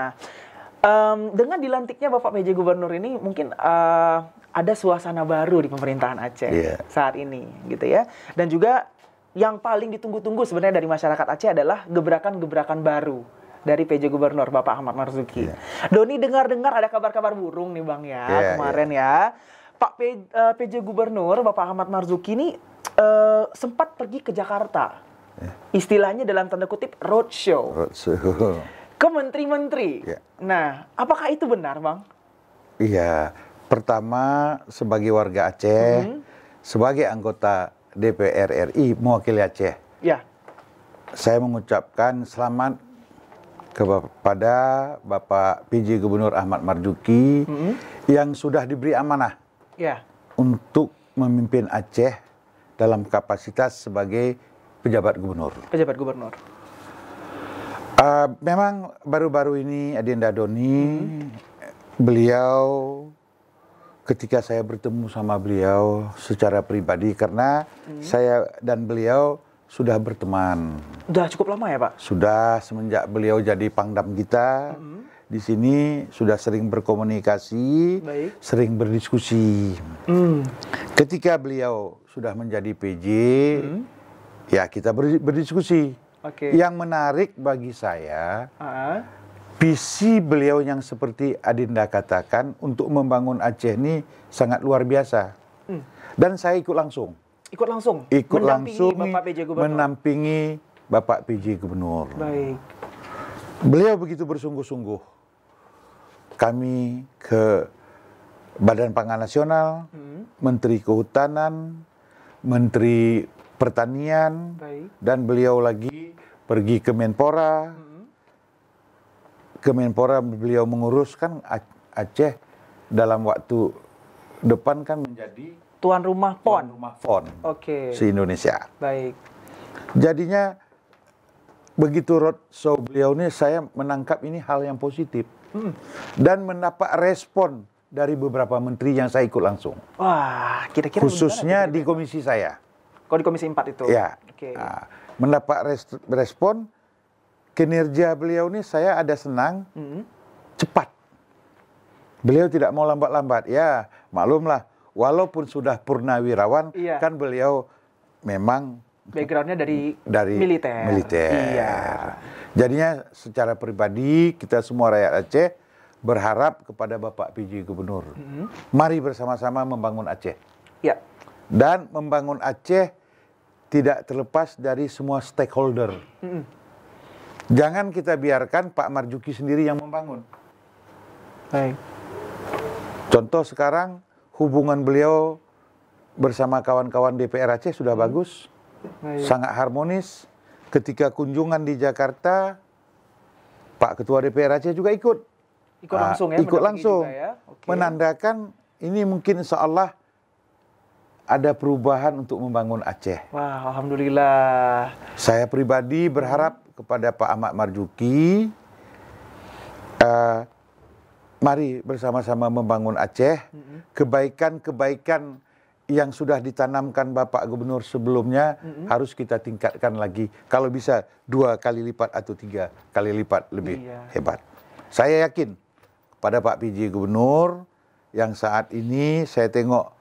um, dengan dilantiknya Bapak PJ gubernur ini mungkin uh, ada suasana baru di pemerintahan Aceh yeah. saat ini gitu ya. Dan juga yang paling ditunggu-tunggu sebenarnya dari masyarakat Aceh adalah gebrakan-gebrakan baru dari PJ Gubernur Bapak Ahmad Marzuki. Yeah. Doni dengar-dengar ada kabar-kabar burung nih Bang ya yeah, kemarin yeah. ya. Pak P, uh, eh, PJ Gubernur Bapak Ahmad Marzuki ini uh, sempat pergi ke Jakarta. Yeah. Istilahnya dalam tanda kutip roadshow. Roadshow. Ke menteri-menteri. Yeah. Nah, apakah itu benar, Bang? Iya. Pertama sebagai warga Aceh, mm -hmm. sebagai anggota DPR RI mewakili Aceh. Ya. Saya mengucapkan selamat kepada Bapak PJ Gubernur Ahmad Marjuki hmm. yang sudah diberi amanah yeah. untuk memimpin Aceh dalam kapasitas sebagai pejabat gubernur. Pejabat gubernur. Uh, memang baru-baru ini Adinda Doni, hmm. beliau ketika saya bertemu sama beliau secara pribadi karena hmm. saya dan beliau sudah berteman. Sudah cukup lama ya Pak? Sudah semenjak beliau jadi pangdam kita. Mm -hmm. Di sini sudah sering berkomunikasi, Baik. sering berdiskusi. Mm. Ketika beliau sudah menjadi PJ, mm. Mm-hmm. ya kita berdiskusi. Okay. Yang menarik bagi saya, uh -huh. visi beliau yang seperti Adinda katakan untuk membangun Aceh ini sangat luar biasa. Mm. Dan saya ikut langsung. Ikut langsung? Ikut mendampingi langsung Bapak PJ Gubernur. menampingi Bapak PJ Gubernur. Baik. Beliau begitu bersungguh-sungguh. Kami ke Badan Pangan Nasional, hmm. Menteri Kehutanan, Menteri Pertanian, Baik. dan beliau lagi pergi ke Menpora. Hmm. Kemenpora beliau menguruskan Aceh dalam waktu depan kan menjadi tuan rumah PON. Tuan rumah PON. Oke. Okay. Si Indonesia. Baik. Jadinya begitu roadshow beliau ini saya menangkap ini hal yang positif hmm. dan mendapat respon dari beberapa menteri yang saya ikut langsung. Wah, kira-kira khususnya kira -kira. Oh, di komisi saya. Kalau di komisi 4 itu. Ya. Oke. Okay. Nah, mendapat respon kinerja beliau ini saya ada senang hmm. cepat. Beliau tidak mau lambat-lambat. Ya, maklumlah walaupun sudah purnawirawan iya. kan beliau memang backgroundnya dari, dari militer. Militer. Iya. Jadinya secara pribadi kita semua rakyat Aceh berharap kepada Bapak PJ Gubernur, mm -hmm. mari bersama-sama membangun Aceh. Iya. Dan membangun Aceh tidak terlepas dari semua stakeholder. Mm -hmm. Jangan kita biarkan Pak Marjuki sendiri yang membangun. Baik. Contoh sekarang hubungan beliau bersama kawan-kawan DPR Aceh sudah hmm. bagus, Ayo. sangat harmonis. Ketika kunjungan di Jakarta, Pak Ketua DPR Aceh juga ikut. Ikut nah, langsung ya? Ikut langsung. Ya? Okay. Menandakan ini mungkin seolah ada perubahan untuk membangun Aceh. Wah, Alhamdulillah. Saya pribadi berharap hmm. kepada Pak Ahmad Marjuki, uh, Mari bersama-sama membangun Aceh. Kebaikan-kebaikan yang sudah ditanamkan Bapak Gubernur sebelumnya mm-hmm. harus kita tingkatkan lagi. Kalau bisa dua kali lipat atau tiga kali lipat lebih iya. hebat. Saya yakin pada Pak PJ Gubernur yang saat ini saya tengok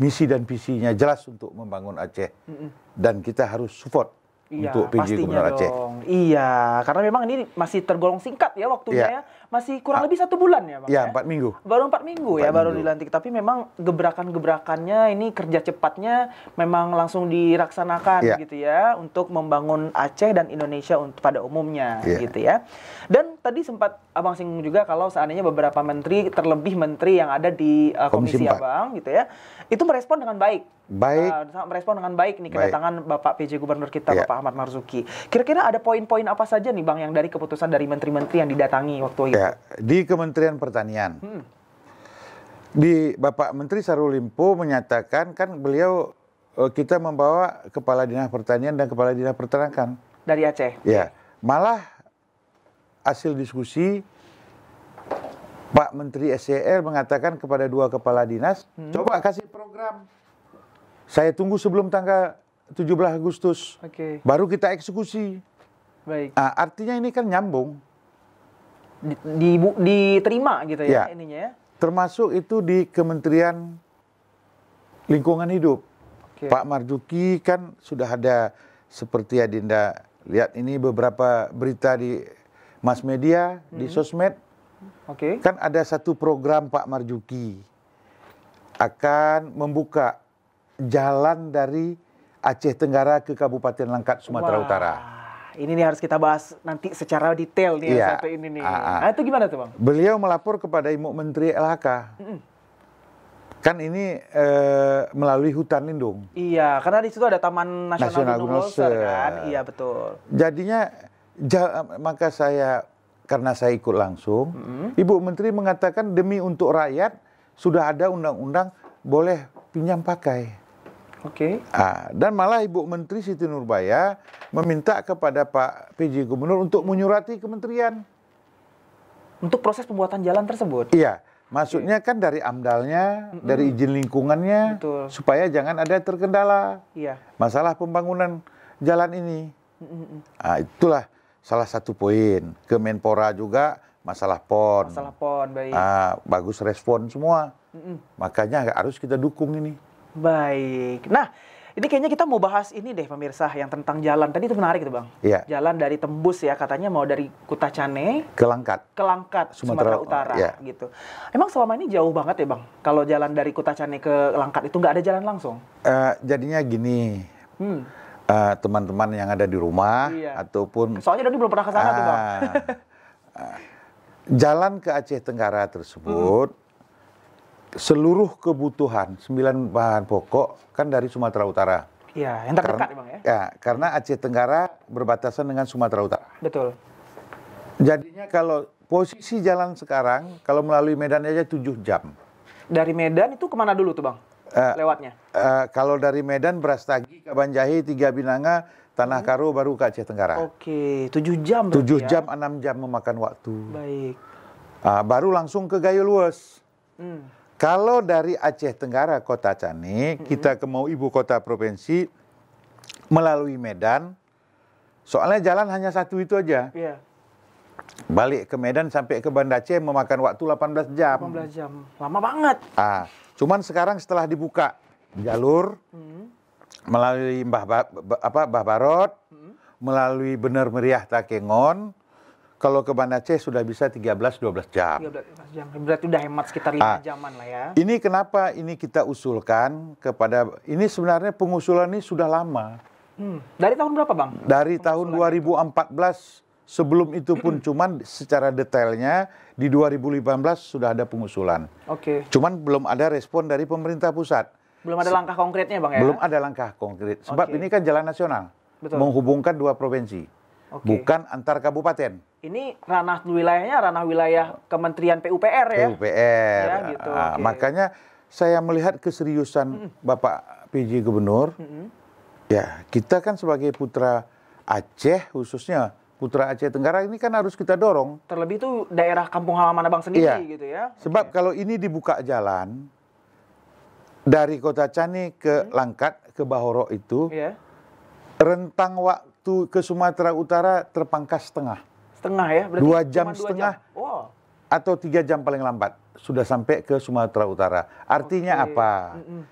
misi dan visinya jelas untuk membangun Aceh mm-hmm. dan kita harus support Iya, untuk PJ Gubernur Aceh. Iya, karena memang ini masih tergolong singkat ya waktunya iya. ya masih kurang lebih satu bulan ya, Bang? Ya, ya? empat ya? minggu. Baru empat minggu 4 ya, minggu. baru dilantik. Tapi memang gebrakan-gebrakannya ini kerja cepatnya memang langsung dilaksanakan ya. gitu ya, untuk membangun Aceh dan Indonesia untuk pada umumnya ya. gitu ya. Dan tadi sempat Abang singgung juga kalau seandainya beberapa menteri, terlebih menteri yang ada di uh, komisi, komisi Abang gitu ya, itu merespon dengan baik. Baik. Uh, merespon dengan baik nih kedatangan baik. Bapak PJ Gubernur kita yeah. Bapak Ahmad Marzuki. Kira-kira ada poin-poin apa saja nih Bang yang dari keputusan dari menteri-menteri yang didatangi waktu itu? Ya, di Kementerian Pertanian. Hmm. Di Bapak Menteri Sarulimpo menyatakan kan beliau eh, kita membawa kepala dinas pertanian dan kepala dinas peternakan dari Aceh. Ya. Malah hasil diskusi Pak Menteri SCR mengatakan kepada dua kepala dinas, hmm. coba kasih program. Saya tunggu sebelum tanggal 17 Agustus. Okay. Baru kita eksekusi. Baik. Nah, artinya ini kan nyambung. Di, di, diterima gitu ya, ya ininya ya. Termasuk itu di Kementerian Lingkungan Hidup. Okay. Pak Marzuki kan sudah ada seperti Adinda lihat ini beberapa berita di mass media, -hmm. di sosmed Oke. Okay. Kan ada satu program Pak Marjuki akan membuka jalan dari Aceh Tenggara ke Kabupaten Langkat Sumatera Wah, Utara. Ini nih harus kita bahas nanti secara detail nih ya, satu ini nih. Aa, ah, ah. nah, itu gimana tuh, Bang? Beliau melapor kepada Ibu Menteri LHK. Mm -mm. Kan ini e, melalui hutan lindung. Iya, karena di situ ada Taman Nasional, Nasional Gunung Loser kan. Iya, betul. Jadinya ja, maka saya karena saya ikut langsung, mm-hmm. Ibu Menteri mengatakan demi untuk rakyat sudah ada undang-undang boleh pinjam pakai. Oke. Okay. Ah, dan malah Ibu Menteri Siti Nurbaya meminta kepada Pak PJ Gubernur untuk menyurati kementerian untuk proses pembuatan jalan tersebut. Iya. Maksudnya kan dari amdalnya, mm -mm. dari izin lingkungannya, Betul. supaya jangan ada terkendala. Iya. Masalah pembangunan jalan ini. Mm -mm. Nah, itulah salah satu poin. Kemenpora juga masalah pon. Masalah pon, baik. Ah, bagus respon semua. Mm -mm. Makanya harus kita dukung ini. Baik. Nah, ini kayaknya kita mau bahas ini deh pemirsa yang tentang jalan. Tadi itu menarik tuh Bang. Iya. Jalan dari Tembus ya katanya mau dari Kutacane ke Langkat. Ke Langkat Sumatera, Sumatera Utara iya. gitu. Emang selama ini jauh banget ya Bang. Kalau jalan dari Kutacane ke Langkat itu nggak ada jalan langsung. Uh, jadinya gini. Hmm teman eh, teman-teman yang ada di rumah iya. ataupun soalnya Doni belum pernah ke sana uh, tuh bang. uh, jalan ke Aceh Tenggara tersebut hmm. seluruh kebutuhan sembilan bahan pokok kan dari Sumatera Utara. ya yang terdekat karena, bang ya. Ya, karena Aceh Tenggara berbatasan dengan Sumatera Utara. Betul. Jadinya kalau posisi jalan sekarang kalau melalui Medan aja tujuh jam. Dari Medan itu kemana dulu tuh bang? Uh, Lewatnya? Eh, kalau dari Medan Brastagi, Kabanjahi, Tiga Binanga, Tanah hmm. Karo baru ke Aceh Tenggara. Oke, okay. 7 jam Tujuh ya? jam enam jam memakan waktu. Baik. Uh, baru langsung ke Gayo Hmm. Kalau dari Aceh Tenggara Kota Cane, hmm. kita ke mau ibu kota provinsi melalui Medan. Soalnya jalan hanya satu itu aja. Yeah. Balik ke Medan sampai ke Banda Aceh memakan waktu 18 jam. 18 jam. Lama banget. Ah, cuman sekarang setelah dibuka jalur hmm. melalui Mbah ba, apa Mbah Barot, hmm. melalui Bener Meriah Takengon. Kalau ke Banda Aceh sudah bisa 13-12 jam. 13 jam. Berarti udah hemat sekitar 5 ah, jaman lah ya. Ini kenapa ini kita usulkan kepada, ini sebenarnya pengusulan ini sudah lama. Hmm. Dari tahun berapa Bang? Dari pengusulan tahun 2014 itu? sebelum itu pun cuman secara detailnya di 2015 sudah ada pengusulan. Oke. Okay. Cuman belum ada respon dari pemerintah pusat. Belum ada langkah konkretnya Bang ya? Belum ada langkah konkret. Sebab okay. ini kan jalan nasional. Betul. Menghubungkan dua provinsi. Okay. Bukan antar kabupaten. Ini ranah wilayahnya ranah wilayah Kementerian PUPR ya. PUPR. Ya, gitu. nah, okay. Makanya saya melihat keseriusan hmm. Bapak PJ Gubernur. Hmm. Ya, kita kan sebagai putra Aceh khususnya Putra Aceh Tenggara ini kan harus kita dorong. Terlebih itu daerah kampung halaman abang sendiri iya. gitu ya. Sebab okay. kalau ini dibuka jalan, dari kota Cani ke hmm. Langkat ke Bahoro itu yeah. rentang waktu ke Sumatera Utara terpangkas setengah. Setengah ya? Berarti dua jam dua setengah jam. Wow. atau tiga jam paling lambat sudah sampai ke Sumatera Utara. Artinya okay. apa? Mm -mm.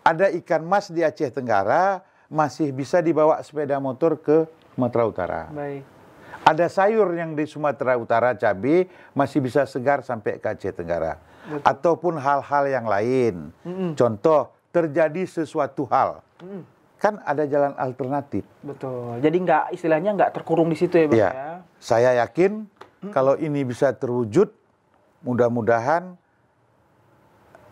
Ada ikan mas di Aceh Tenggara masih bisa dibawa sepeda motor ke Sumatera Utara. Baik. Ada sayur yang di Sumatera Utara cabai masih bisa segar sampai ke Aceh Tenggara Betul. ataupun hal-hal yang lain. mm hmm Contoh terjadi sesuatu hal, mm hmm kan ada jalan alternatif. Betul. Jadi nggak istilahnya nggak terkurung di situ ya, bang iya. ya. Saya yakin mm hmm kalau ini bisa terwujud, mudah-mudahan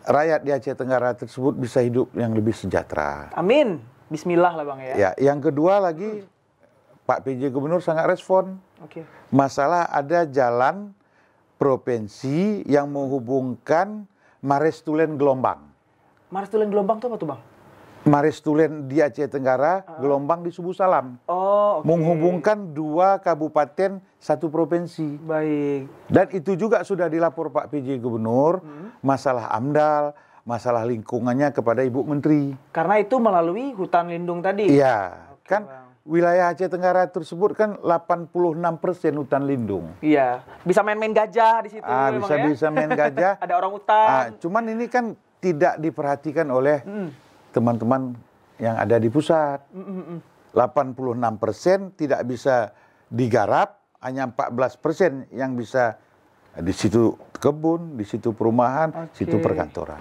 rakyat di Aceh Tenggara tersebut bisa hidup yang lebih sejahtera. Amin. Bismillah lah bang ya. Ya, yang kedua lagi. Mm. Pak PJ Gubernur sangat respon. Okay. Masalah ada jalan provinsi yang menghubungkan Marestulen Gelombang. Marestulen Gelombang itu apa tuh bang? Marestulen di Aceh Tenggara, uh. Gelombang di Subuh Salam. Oh, okay. Menghubungkan dua kabupaten satu provinsi. Baik. Dan itu juga sudah dilapor Pak PJ Gubernur, hmm. masalah AMDAL, masalah lingkungannya kepada Ibu Menteri. Karena itu melalui hutan lindung tadi. Iya. Okay, kan bang wilayah Aceh Tenggara tersebut kan 86% hutan lindung. Iya, bisa main-main gajah di situ. Ah, bisa ya? bisa main gajah. Ada orang hutan. Ah, cuman ini kan tidak diperhatikan oleh teman-teman mm. yang ada di pusat. Mm -mm. 86% tidak bisa digarap, hanya 14% yang bisa di situ kebun, di situ perumahan, okay. situ perkantoran.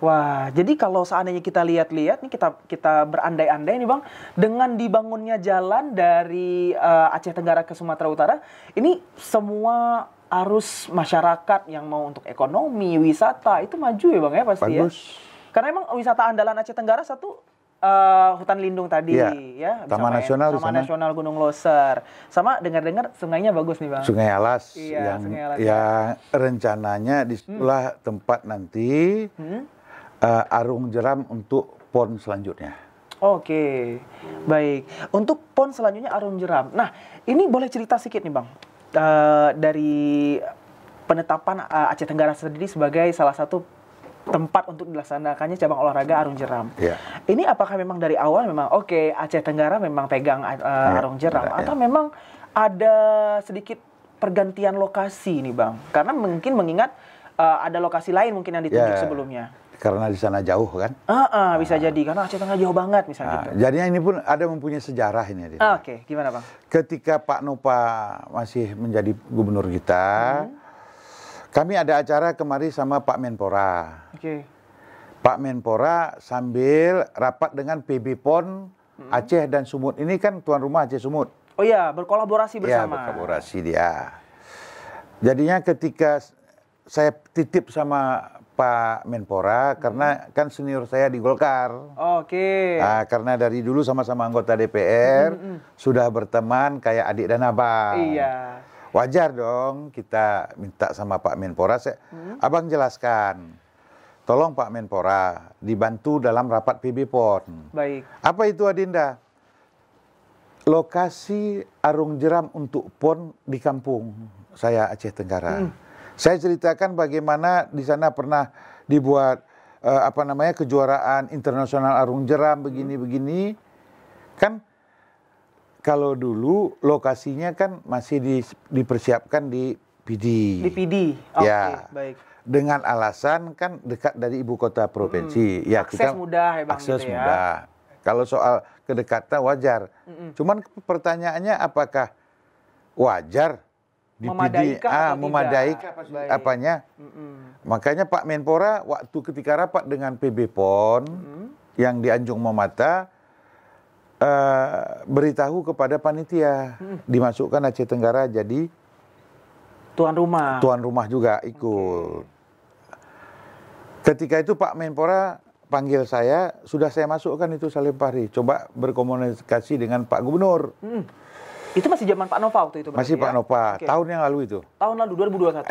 Wah, jadi kalau seandainya kita lihat-lihat nih kita kita berandai-andai nih Bang, dengan dibangunnya jalan dari uh, Aceh Tenggara ke Sumatera Utara, ini semua arus masyarakat yang mau untuk ekonomi, wisata itu maju ya Bang ya pasti ya? Bagus. ya. Karena emang wisata andalan Aceh Tenggara satu uh, hutan lindung tadi iya. ya, ya Taman Nasional Taman Nasional Gunung Loser. Sama dengar-dengar sungainya bagus nih, Bang. Sungai Alas iya, yang sungai Alas. ya, ya. rencananya disitulah hmm. tempat nanti hmm uh, arung jeram untuk pon selanjutnya. Oke, baik. Untuk pon selanjutnya arung jeram. Nah, ini boleh cerita sedikit nih bang uh, dari penetapan uh, Aceh Tenggara sendiri sebagai salah satu tempat untuk dilaksanakannya cabang olahraga arung jeram. Ya. Ini apakah memang dari awal memang oke okay, Aceh Tenggara memang pegang uh, arung jeram ya. atau iya. memang ada sedikit pergantian lokasi nih bang? Karena mungkin mengingat uh, ada lokasi lain mungkin yang ditunjuk ya. sebelumnya karena di sana jauh kan? Ah, ah bisa nah. jadi karena Aceh Tengah jauh banget misalnya. Nah, gitu. Jadinya ini pun ada mempunyai sejarah ini. Ah, Oke, okay. gimana bang? Ketika Pak Nopa masih menjadi gubernur kita, hmm. kami ada acara kemari sama Pak Menpora. Oke. Okay. Pak Menpora sambil rapat dengan PB PON hmm. Aceh dan Sumut. Ini kan tuan rumah Aceh Sumut. Oh iya, berkolaborasi iya, bersama. Iya, berkolaborasi dia. Jadinya ketika saya titip sama Pak Menpora karena hmm. kan senior saya di Golkar. Oke. Okay. Nah, karena dari dulu sama-sama anggota DPR, hmm, hmm, hmm. sudah berteman kayak adik dan abang. Iya. Wajar dong kita minta sama Pak Menpora, saya, hmm. abang jelaskan. Tolong Pak Menpora dibantu dalam rapat PB PON. Baik. Apa itu Adinda? Lokasi arung jeram untuk PON di kampung saya Aceh Tenggara. Hmm saya ceritakan bagaimana di sana pernah dibuat uh, apa namanya kejuaraan internasional arung jeram begini-begini. Hmm. Kan kalau dulu lokasinya kan masih di, dipersiapkan di PD. Di PD. Oke ya. baik. Dengan alasan kan dekat dari ibu kota provinsi. Hmm, ya, akses kita, mudah ya Bang Akses gitu ya. mudah. Kalau soal kedekatan wajar. Hmm, Cuman pertanyaannya apakah wajar memadaikan ah, memadai, apanya. Mm-mm. Makanya Pak Menpora waktu ketika rapat dengan PB PON mm. yang dianjung Anjung uh, beritahu kepada panitia mm. dimasukkan Aceh Tenggara jadi tuan rumah. Tuan rumah juga ikut. Okay. Ketika itu Pak Menpora panggil saya, sudah saya masukkan itu Salim Pahri. Coba berkomunikasi dengan Pak Gubernur. Mm itu masih zaman Pak Nova waktu itu Masih ya? Pak iya. Nova, okay. tahun yang lalu itu. Tahun lalu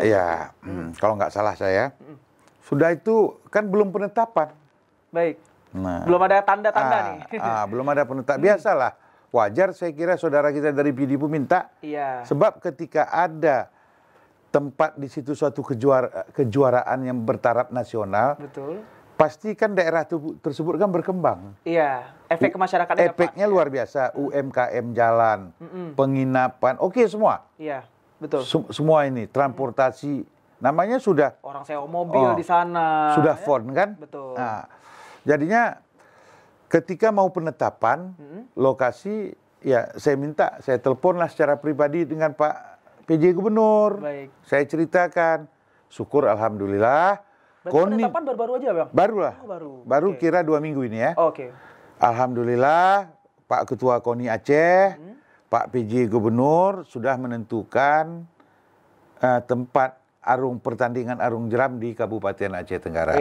2021. Iya, hmm. kalau nggak salah saya. Hmm. Sudah itu kan belum penetapan. Baik. Nah. Belum ada tanda-tanda ah, nih. Ah, belum ada penetapan. Biasalah. Wajar saya kira saudara kita dari PD pun minta. Iya. Sebab ketika ada tempat di situ suatu kejuara, kejuaraan yang bertaraf nasional. Betul pasti kan daerah tersebut kan berkembang. Iya, efek masyarakat Efeknya apa? luar biasa, UMKM jalan, hmm. penginapan, oke okay, semua. Iya, betul. Sem semua ini transportasi, namanya sudah orang sewa mobil oh, di sana. Sudah ya? font kan? Betul. Nah, jadinya ketika mau penetapan -hmm. lokasi, ya saya minta, saya teleponlah secara pribadi dengan Pak PJ Gubernur. Baik. Saya ceritakan, syukur alhamdulillah Berarti Koni... baru-baru aja bang? Baru lah. Oh, baru. Baru okay. kira dua minggu ini ya. Oke. Okay. Alhamdulillah Pak Ketua Koni Aceh, hmm. Pak PJ Gubernur sudah menentukan uh, tempat arung pertandingan arung jeram di Kabupaten Aceh Tenggara.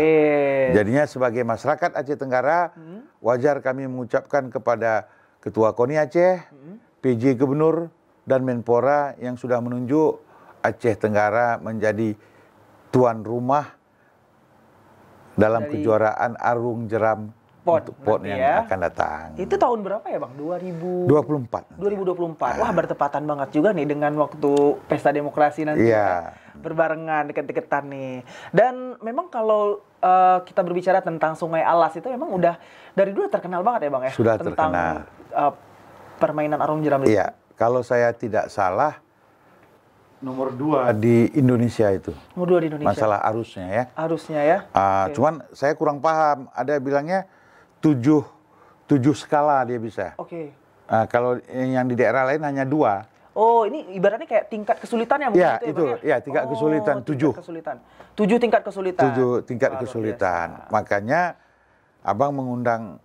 Jadinya sebagai masyarakat Aceh Tenggara, hmm. wajar kami mengucapkan kepada Ketua Koni Aceh, hmm. PJ Gubernur, dan Menpora yang sudah menunjuk Aceh Tenggara menjadi tuan rumah dalam dari... kejuaraan Arung Jeram pot-pot yang ya. akan datang. Itu tahun berapa ya Bang? 2024. 2024. Ah. Wah, bertepatan banget juga nih dengan waktu Pesta Demokrasi nanti. Iya. Kan? Berbarengan deket-deketan nih. Dan memang kalau uh, kita berbicara tentang Sungai Alas itu memang udah dari dulu terkenal banget ya Bang ya. Sudah tentang, terkenal. Uh, permainan arung jeram Iya. Kalau saya tidak salah nomor dua di Indonesia itu. Nomor dua di Indonesia. Masalah arusnya ya. Arusnya ya. Uh, ah, okay. Cuman saya kurang paham. Ada bilangnya tujuh tujuh skala dia bisa. Oke. Okay. Uh, kalau yang di daerah lain hanya dua. Oh, ini ibaratnya kayak tingkat kesulitan ya ya, itu, ya, itu ya? ya? tingkat oh, kesulitan tujuh. kesulitan. Tujuh tingkat kesulitan. Tujuh tingkat kesulitan. Makanya abang mengundang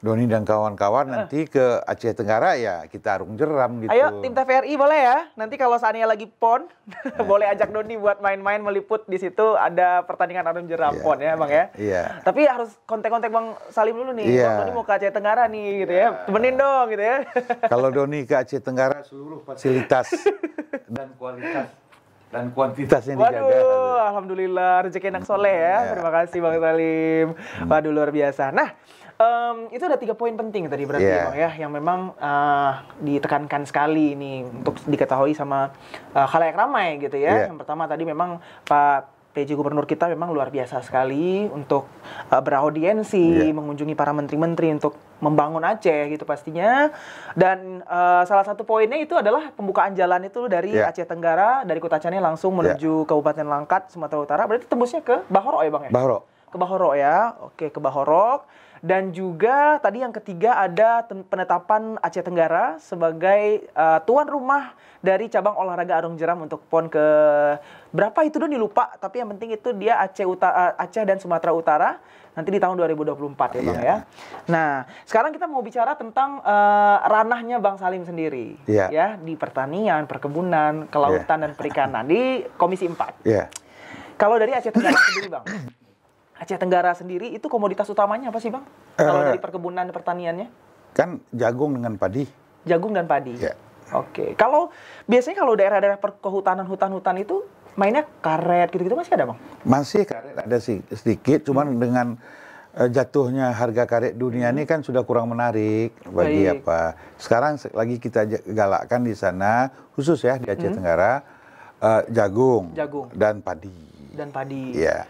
Doni dan kawan-kawan uh. nanti ke Aceh Tenggara ya kita arung jeram gitu. Ayo tim TVRI boleh ya. Nanti kalau Sania lagi pon iya. boleh ajak Doni buat main-main meliput di situ ada pertandingan arung jeram yeah. pon ya Bang ya. Iya. Yeah. Tapi harus kontak-kontak Bang Salim dulu nih. Yeah. Bang Doni mau ke Aceh Tenggara nih gitu ya. Iya. Temenin dong gitu ya. kalau Doni ke Aceh Tenggara seluruh fasilitas dan kualitas dan kuantitasnya dijaga. Waduh, alhamdulillah rezeki enak soleh ya. ya. Terima kasih Bang Salim. Hmm. Waduh luar biasa. Nah, Um, itu ada tiga poin penting tadi berarti yeah. bang ya, yang memang uh, ditekankan sekali ini untuk diketahui sama uh, eh, khalayak ramai gitu ya. Yeah. Yang pertama tadi memang Pak PJ Gubernur kita memang luar biasa sekali untuk uh, beraudiensi, yeah. mengunjungi para menteri-menteri untuk membangun Aceh gitu pastinya. Dan uh, salah satu poinnya itu adalah pembukaan jalan itu dari yeah. Aceh Tenggara, dari Kota Cane langsung iya. menuju yeah. Kabupaten Langkat, Sumatera Utara. Berarti tembusnya ke Bahoro ya Bang ya? Bahoro. Ke Bahoro ya, oke ke Bahoro. Dan juga tadi yang ketiga ada penetapan Aceh Tenggara sebagai uh, tuan rumah dari cabang olahraga arung jeram untuk PON ke berapa itu dulu lupa, tapi yang penting itu dia Aceh Uta eh, Aceh dan Sumatera Utara nanti di tahun 2024 ya Bang iya. yeah. ya. Nah, sekarang kita mau bicara tentang uh, ranahnya Bang Salim sendiri yeah. ya di pertanian, perkebunan, kelautan yeah. dan perikanan di Komisi 4. Yeah. Kalau dari Aceh Tenggara sendiri Bang Aceh Tenggara sendiri itu komoditas utamanya apa sih bang? Uh, Kalau eh. dari perkebunan pertaniannya? Kan jagung dengan padi. Jagung dan padi. Yeah. Oke. Okay. Kalau biasanya kalau daerah-daerah perkehutanan hutan-hutan itu mainnya karet gitu-gitu masih ada, Bang? Masih karet ada sih sedikit, cuman hmm. dengan eh, jatuhnya harga karet dunia hmm. ini kan sudah kurang menarik bagi Baik. apa. Sekarang lagi kita galakkan di sana khusus ya di Aceh hmm. Tenggara eh, jagung, jagung dan padi. Dan padi. Iya.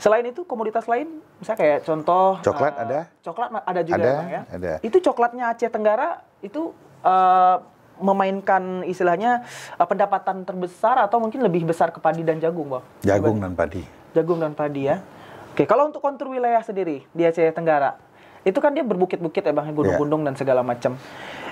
Selain itu komoditas lain, misalnya kayak contoh coklat uh, ada, coklat ada juga ada, ya. Ada. Itu coklatnya Aceh Tenggara itu uh, memainkan istilahnya uh, pendapatan terbesar atau mungkin lebih besar ke padi dan jagung, Bang? Jagung dan padi. Jagung dan padi ya. Oke, kalau untuk kontur wilayah sendiri di Aceh Tenggara, itu kan dia berbukit-bukit ya Bang, ya, gunung-gunung yeah. dan segala macam.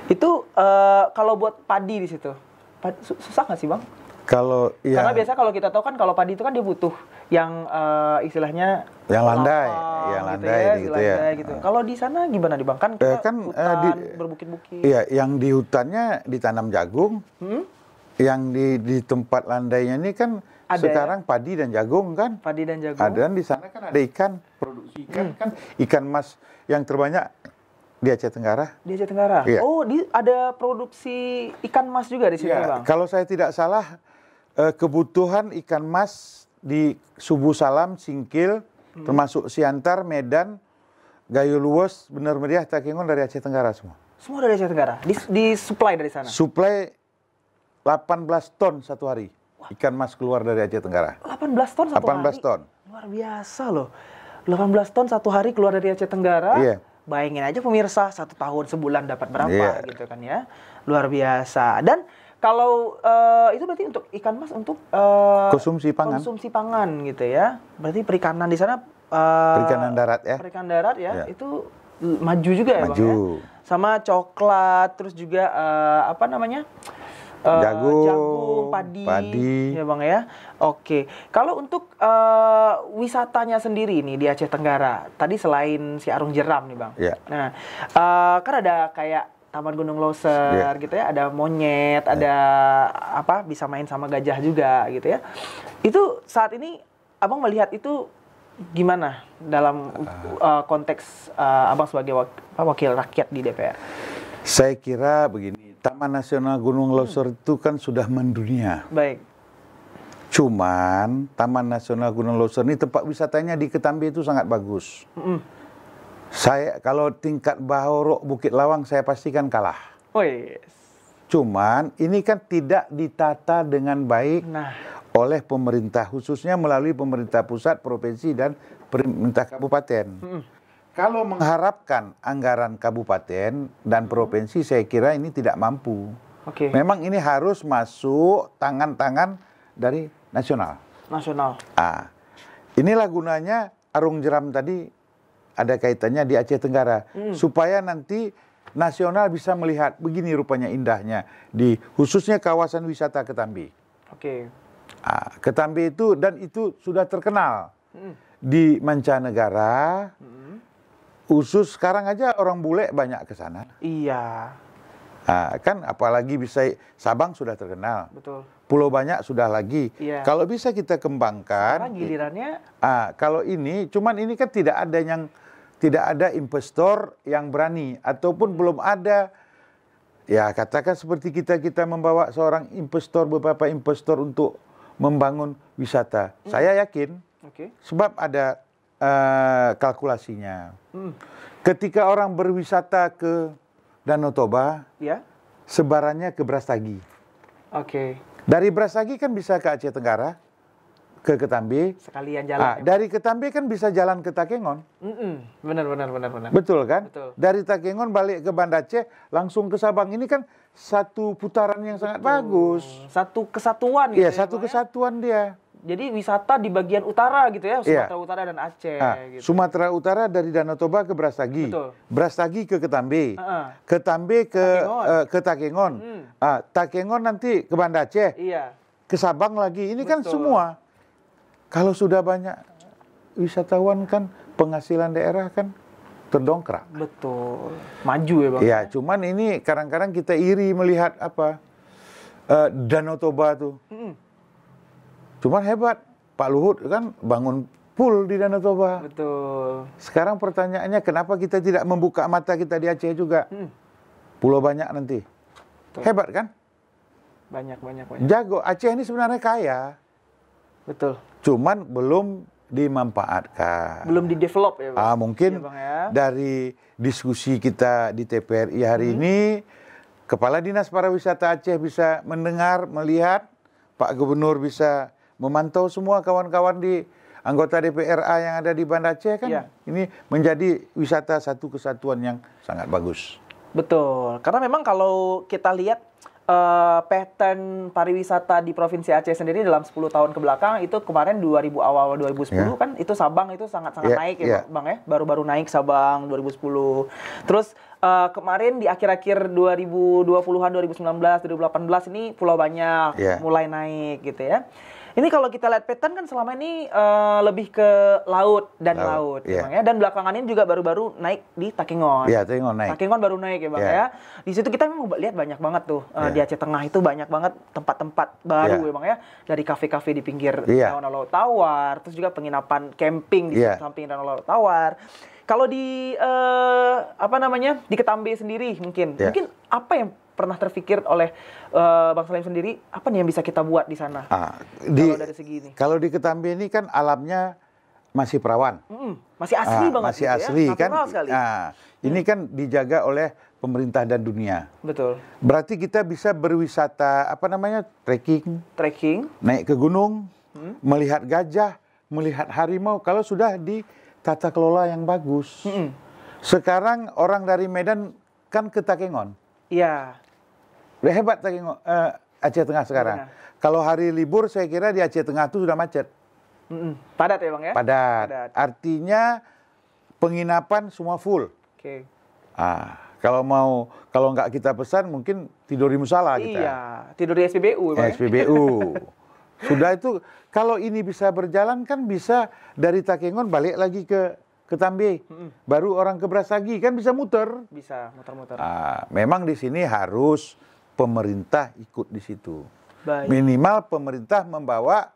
Itu uh, kalau buat padi di situ, padi, susah nggak sih Bang? Kalau iya. Karena biasa kalau kita tahu kan kalau padi itu kan dia butuh yang uh, istilahnya yang landai, lapang, iya, gitu yang gitu ya. landai gitu ya. Gitu ya. Gitu. Uh. Kalau di sana gimana di Bangkan kita eh, kan eh, hutan, uh, di, berbukit-bukit. Iya, yang di hutannya ditanam jagung. Hmm? Yang di di tempat landainya ini kan ada sekarang ya? padi dan jagung kan? Padi dan jagung. Ada dan di sana kan ada ikan, produksi ikan hmm. kan ikan mas yang terbanyak di Aceh Tenggara. Di Aceh Tenggara. Iya. Oh, di, ada produksi ikan mas juga di sini, ya, Bang. Kalau saya tidak salah Eh, kebutuhan ikan mas di Subuh Salam, Singkil, hmm. termasuk Siantar, Medan, Gayo Luwes, Bener Meriah, Cakingon dari Aceh Tenggara semua. Semua dari Aceh Tenggara? Di, di supply dari sana? Supply 18 ton satu hari. Wah. Ikan mas keluar dari Aceh Tenggara. 18 ton satu 18 hari? 18 ton. Luar biasa loh. 18 ton satu hari keluar dari Aceh Tenggara. Iya. Bayangin aja pemirsa, satu tahun sebulan dapat berapa iya. gitu kan ya. Luar biasa. Dan kalau uh, itu berarti untuk ikan mas untuk uh, konsumsi pangan. Konsumsi pangan gitu ya. Berarti perikanan di sana uh, perikanan darat ya. Perikanan darat ya, ya. itu maju juga ya, maju. Bang, ya? Sama coklat, terus juga uh, apa namanya? Uh, jagung, jagung, padi, padi, ya bang ya. Oke, kalau untuk uh, wisatanya sendiri nih di Aceh Tenggara, tadi selain si arung jeram nih bang. Ya. Nah, uh, kan ada kayak Taman Gunung Loser yeah. gitu ya, ada monyet, yeah. ada apa bisa main sama gajah juga gitu ya. Itu saat ini Abang melihat itu gimana dalam uh, konteks uh, Abang sebagai wak wakil rakyat di DPR? Saya kira begini, Taman Nasional Gunung Loser hmm. itu kan sudah mendunia. Baik. Cuman Taman Nasional Gunung Loser ini tempat wisatanya di Ketambi itu sangat bagus. Mm saya kalau tingkat Bahorok Bukit Lawang saya pastikan kalah. Oh yes. Cuman ini kan tidak ditata dengan baik nah. oleh pemerintah khususnya melalui pemerintah pusat, provinsi dan pemerintah kabupaten. -mm. Kalau mengharapkan anggaran kabupaten dan provinsi saya kira ini tidak mampu. Okay. Memang ini harus masuk tangan-tangan dari nasional. Nasional. Ah. Inilah gunanya arung jeram tadi ada kaitannya di Aceh Tenggara hmm. supaya nanti nasional bisa melihat begini rupanya indahnya di khususnya kawasan wisata Ketambi. Oke. Okay. Ah, Ketambi itu dan itu sudah terkenal hmm. di mancanegara. Hmm. khusus sekarang aja orang bule banyak ke sana. Iya. Nah, kan apalagi bisa Sabang sudah terkenal. Betul. Pulau banyak sudah lagi. Iya. Kalau bisa kita kembangkan. Sekarang gilirannya. Ah, kalau ini cuman ini kan tidak ada yang tidak ada investor yang berani ataupun belum ada ya katakan seperti kita kita membawa seorang investor beberapa investor untuk membangun wisata. Hmm. Saya yakin okay. sebab ada uh, kalkulasinya. Hmm. Ketika orang berwisata ke Danau Toba, Yeah. sebarannya ke Brastagi. Oke. Okay. Dari Brastagi kan bisa ke Aceh Tenggara ke Ketambi. Sekalian jalan. Ah, ya, dari Ketambi kan bisa jalan ke Takengon. Mm -mm. Benar, benar, benar, benar. Betul kan? Betul. Dari Takengon balik ke Banda Aceh, langsung ke Sabang. Ini kan satu putaran yang Betul. sangat bagus. Satu kesatuan. Gitu iya, gitu satu ya, kesatuan dia. Jadi wisata di bagian utara gitu ya, iya. Sumatera ya. Utara dan Aceh. Nah, gitu. Sumatera Utara dari Danau Toba ke Brastagi, Betul. Brastagi ke Ketambi. uh -uh. Ketambi ke Takengon. Uh, ke Takengon, hmm. uh, Takengon nanti ke Banda Aceh, iya. ke Sabang lagi. Ini kan Betul. kan semua kalau sudah banyak wisatawan kan penghasilan daerah kan terdongkrak. Betul. Maju ya Bang. Ya, cuman ini kadang-kadang kita iri melihat apa uh, Danau Toba tuh. Mm. Cuman hebat Pak Luhut kan bangun pool di Danau Toba. Betul. Sekarang pertanyaannya kenapa kita tidak membuka mata kita di Aceh juga? Mm. Pulau banyak nanti. Betul. Hebat kan? Banyak, banyak, banyak. Jago. Aceh ini sebenarnya kaya. Betul. Cuman belum dimanfaatkan. Belum didevelop ya, Bang. Ah, mungkin ya, bang, ya. dari diskusi kita di TPRI hari hmm. ini Kepala Dinas Pariwisata Aceh bisa mendengar, melihat, Pak Gubernur bisa memantau semua kawan-kawan di anggota DPRA yang ada di Banda Aceh kan. Ya. Ini menjadi wisata satu kesatuan yang sangat bagus. Betul, karena memang kalau kita lihat uh, pattern pariwisata di Provinsi Aceh sendiri dalam 10 tahun ke belakang itu kemarin 2000 awal 2010 yeah. kan itu Sabang itu sangat-sangat yeah. naik ya yeah. Bang ya. Baru-baru naik Sabang 2010. Terus uh, kemarin di akhir-akhir 2020-an 2019 2018 ini pulau banyak yeah. mulai naik gitu ya. Ini kalau kita lihat pattern kan selama ini uh, lebih ke laut dan laut, laut yeah. Iya. ya. Dan belakangan ini juga baru-baru naik di Takengon. Iya, yeah, Takengon naik. Takengon baru naik ya, Bang yeah. ya. Di situ kita memang lihat banyak banget tuh uh, eh, yeah. di Aceh Tengah itu banyak banget tempat-tempat baru yeah. ya, Bang ya. Dari kafe-kafe di pinggir yeah. Danau Laut Tawar, terus juga penginapan camping di yeah. samping Danau Laut Tawar. Kalau di uh, apa namanya? di Ketambe sendiri mungkin. Yeah. Mungkin apa yang pernah terpikir oleh uh, Bang Salim sendiri apa nih yang bisa kita buat di sana? Ah, di, kalau dari segi ini. Kalau di Ketambi ini kan alamnya masih perawan. Mm, masih asli ah, banget masih gitu asli ya. kan. Sekali. Ah, ini ya. kan dijaga oleh pemerintah dan dunia. Betul. Berarti kita bisa berwisata apa namanya? trekking. Trekking. Naik ke gunung, hmm. melihat gajah, melihat harimau kalau sudah di tata kelola yang bagus. Hmm. Sekarang orang dari Medan kan ke Takengon. Iya. Udah hebat saya tengok uh, Aceh Tengah sekarang. Tengah. Iya. Kalau hari libur saya kira di Aceh Tengah itu sudah macet. Mm -mm. Padat ya bang ya? Padat. Padat. Artinya penginapan semua full. Oke. Okay. Ah, kalau mau kalau nggak kita pesan mungkin tidur di musala kita. Iya, tidur di SPBU. Ya, SPBU. Sudah itu kalau ini bisa berjalan kan bisa dari Takengon balik lagi ke ke Tambi. Baru orang ke Brasagi kan bisa muter. Bisa muter-muter. Ah, memang di sini harus pemerintah ikut di situ. Baik. Minimal pemerintah membawa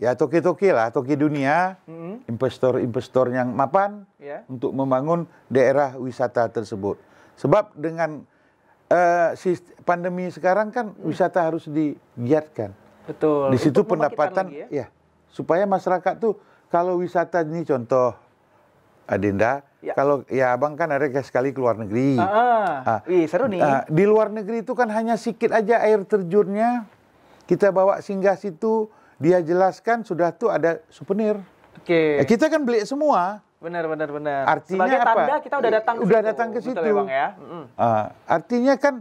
ya toki-toki lah, toki dunia, mm-hmm. investor-investor yang mapan yeah. untuk membangun daerah wisata tersebut. Sebab dengan uh, pandemi sekarang kan mm. wisata harus digiatkan. Betul. Di situ untuk pendapatan ya? ya supaya masyarakat tuh kalau wisata ini contoh Adinda Ya. Kalau ya abang kan ada sekali keluar luar negeri. Ah, ah. Wih, seru nih. Ah, di luar negeri itu kan hanya sedikit aja air terjunnya. Kita bawa singgah situ, dia jelaskan sudah tuh ada souvenir. Oke. Okay. Eh, kita kan beli semua. Benar, benar, benar. Artinya Sebagai apa? tanda kita udah datang ke udah situ. datang ke situ. Betul ya, bang, ya? Ah, artinya kan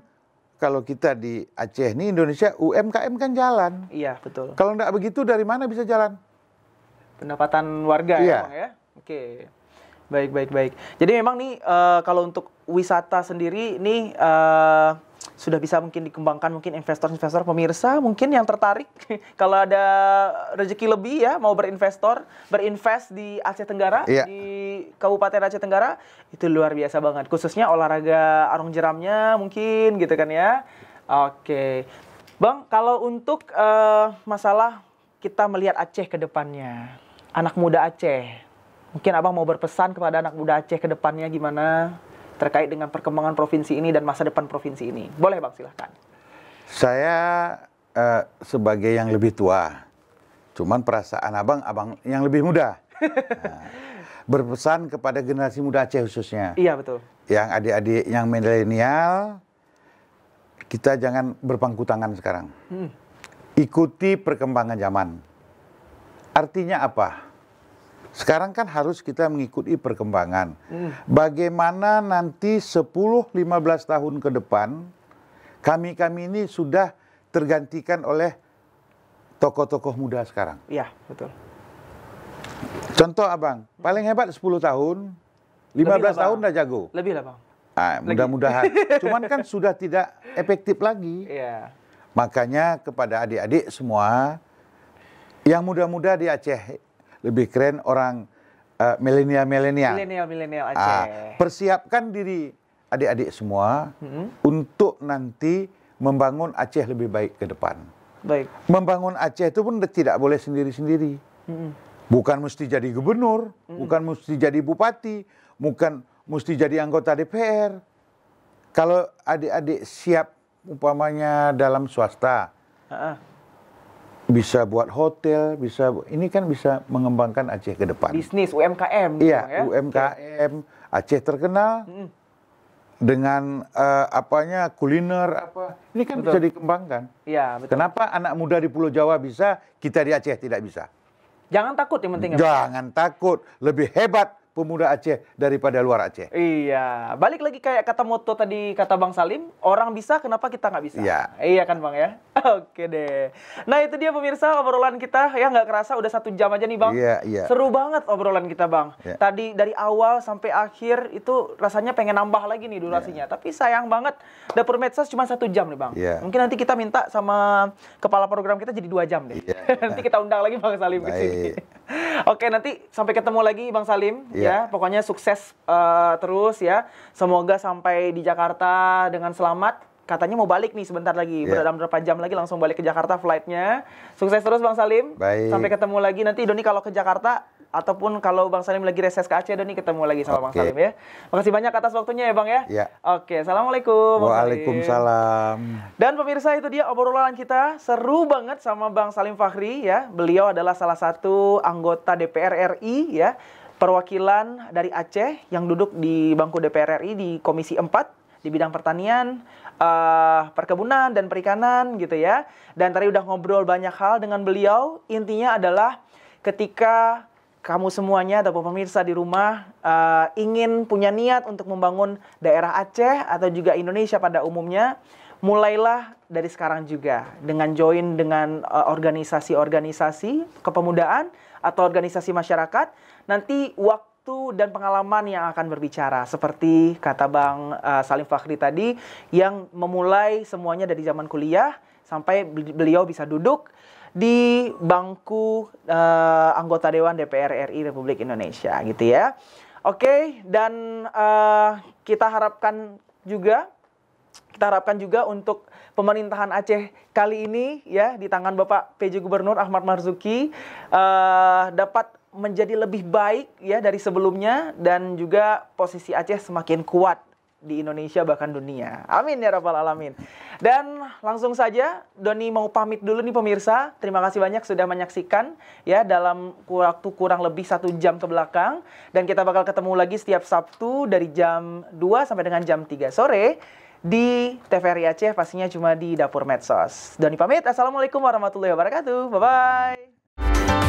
kalau kita di Aceh nih Indonesia UMKM kan jalan. Iya, betul. Kalau nggak begitu dari mana bisa jalan? Pendapatan warga ya, iya. ya, ya. Oke. Okay. Baik, baik, baik. Jadi memang nih uh, kalau untuk wisata sendiri ini uh, sudah bisa mungkin dikembangkan mungkin investor-investor pemirsa mungkin yang tertarik kalau ada rezeki lebih ya mau berinvestor, berinvest di Aceh Tenggara, iya. di Kabupaten Aceh Tenggara itu luar biasa banget. Khususnya olahraga arung jeramnya mungkin gitu kan ya. Oke. Bang, kalau untuk uh, masalah kita melihat Aceh ke depannya, anak muda Aceh Mungkin Abang mau berpesan kepada anak muda Aceh ke depannya gimana terkait dengan perkembangan provinsi ini dan masa depan provinsi ini. Boleh Bang, silahkan. Saya uh, sebagai yang lebih tua, cuman perasaan Abang, Abang yang lebih muda. Nah, berpesan kepada generasi muda Aceh khususnya. Iya, betul. Yang adik-adik yang milenial, kita jangan berpangku tangan sekarang. Hmm. Ikuti perkembangan zaman. Artinya apa? Sekarang kan harus kita mengikuti perkembangan. Hmm. Bagaimana nanti 10-15 tahun ke depan, kami-kami ini sudah tergantikan oleh tokoh-tokoh muda sekarang. Iya, betul. Contoh abang, paling hebat 10 tahun, 15 lah, tahun dah jago. Lebih lah bang. Ah, mudah-mudahan. Cuman kan sudah tidak efektif lagi. Iya. Makanya kepada adik-adik semua, yang muda-muda di Aceh, lebih keren orang uh, milenial-milenial. Milenial-milenial ah, Aceh. Uh, persiapkan diri adik-adik semua hmm. untuk nanti membangun Aceh lebih baik ke depan. Baik. Membangun Aceh itu pun tidak boleh sendiri-sendiri. Hmm. Bukan mesti jadi gubernur, hmm. bukan mesti jadi bupati, bukan mesti jadi anggota DPR. Kalau adik-adik siap umpamanya dalam swasta, uh -uh bisa buat hotel, bisa ini kan bisa mengembangkan Aceh ke depan. Bisnis UMKM. Gitu iya, ya? UMKM. Aceh terkenal hmm. dengan uh, apanya kuliner apa. Ini kan betul. bisa dikembangkan. Iya, Kenapa anak muda di Pulau Jawa bisa, kita di Aceh tidak bisa? Jangan takut yang penting. Ya, Jangan takut, lebih hebat pemuda Aceh daripada luar Aceh. Iya, balik lagi kayak kata moto tadi kata Bang Salim, orang bisa kenapa kita nggak bisa? Iya. Iya kan Bang ya? Oke deh. Nah itu dia pemirsa obrolan kita ya nggak kerasa udah satu jam aja nih Bang. Iya iya. Seru banget obrolan kita Bang. Iya. Tadi dari awal sampai akhir itu rasanya pengen nambah lagi nih durasinya, iya. tapi sayang banget dapur medsos cuma satu jam nih Bang. Iya. Mungkin nanti kita minta sama kepala program kita jadi dua jam deh. Iya. nanti kita undang lagi Bang Salim ke sini. Oke, nanti sampai ketemu lagi Bang Salim yeah. ya. Pokoknya sukses uh, terus ya. Semoga sampai di Jakarta dengan selamat. Katanya mau balik nih sebentar lagi, yeah. Iya. dalam berapa jam lagi langsung balik ke Jakarta flightnya. Sukses terus Bang Salim. Baik. Sampai ketemu lagi nanti Doni kalau ke Jakarta ataupun kalau Bang Salim lagi reses ke Aceh dan nih ketemu lagi sama okay. Bang Salim ya. Makasih banyak atas waktunya ya Bang ya. ya. Oke, Assalamualaikum. Waalaikumsalam. Dan pemirsa itu dia obrolan kita seru banget sama Bang Salim Fahri ya. Beliau adalah salah satu anggota DPR RI ya. Perwakilan dari Aceh yang duduk di bangku DPR RI di Komisi 4 di bidang pertanian, uh, perkebunan dan perikanan gitu ya. Dan tadi udah ngobrol banyak hal dengan beliau. Intinya adalah ketika kamu semuanya atau pemirsa di rumah uh, ingin punya niat untuk membangun daerah Aceh atau juga Indonesia pada umumnya, mulailah dari sekarang juga dengan join dengan eh, organisasi-organisasi uh, kepemudaan atau organisasi masyarakat. Nanti waktu waktu dan pengalaman yang akan berbicara seperti kata Bang uh, Salim Fakhri tadi yang memulai semuanya dari zaman kuliah sampai beliau bisa duduk di bangku uh, anggota Dewan DPR RI Republik Indonesia gitu ya. Oke, dan uh, kita harapkan juga kita harapkan juga untuk pemerintahan Aceh kali ini ya di tangan Bapak PJ Gubernur Ahmad Marzuki uh, dapat menjadi lebih baik ya dari sebelumnya dan juga posisi Aceh semakin kuat di Indonesia bahkan dunia. Amin ya rabbal alamin. Dan langsung saja Doni mau pamit dulu nih pemirsa. Terima kasih banyak sudah menyaksikan ya dalam waktu kurang lebih satu jam ke belakang dan kita bakal ketemu lagi setiap Sabtu dari jam 2 sampai dengan jam 3 sore di TVRI Aceh pastinya cuma di dapur medsos. Doni pamit. Assalamualaikum warahmatullahi wabarakatuh. Bye bye.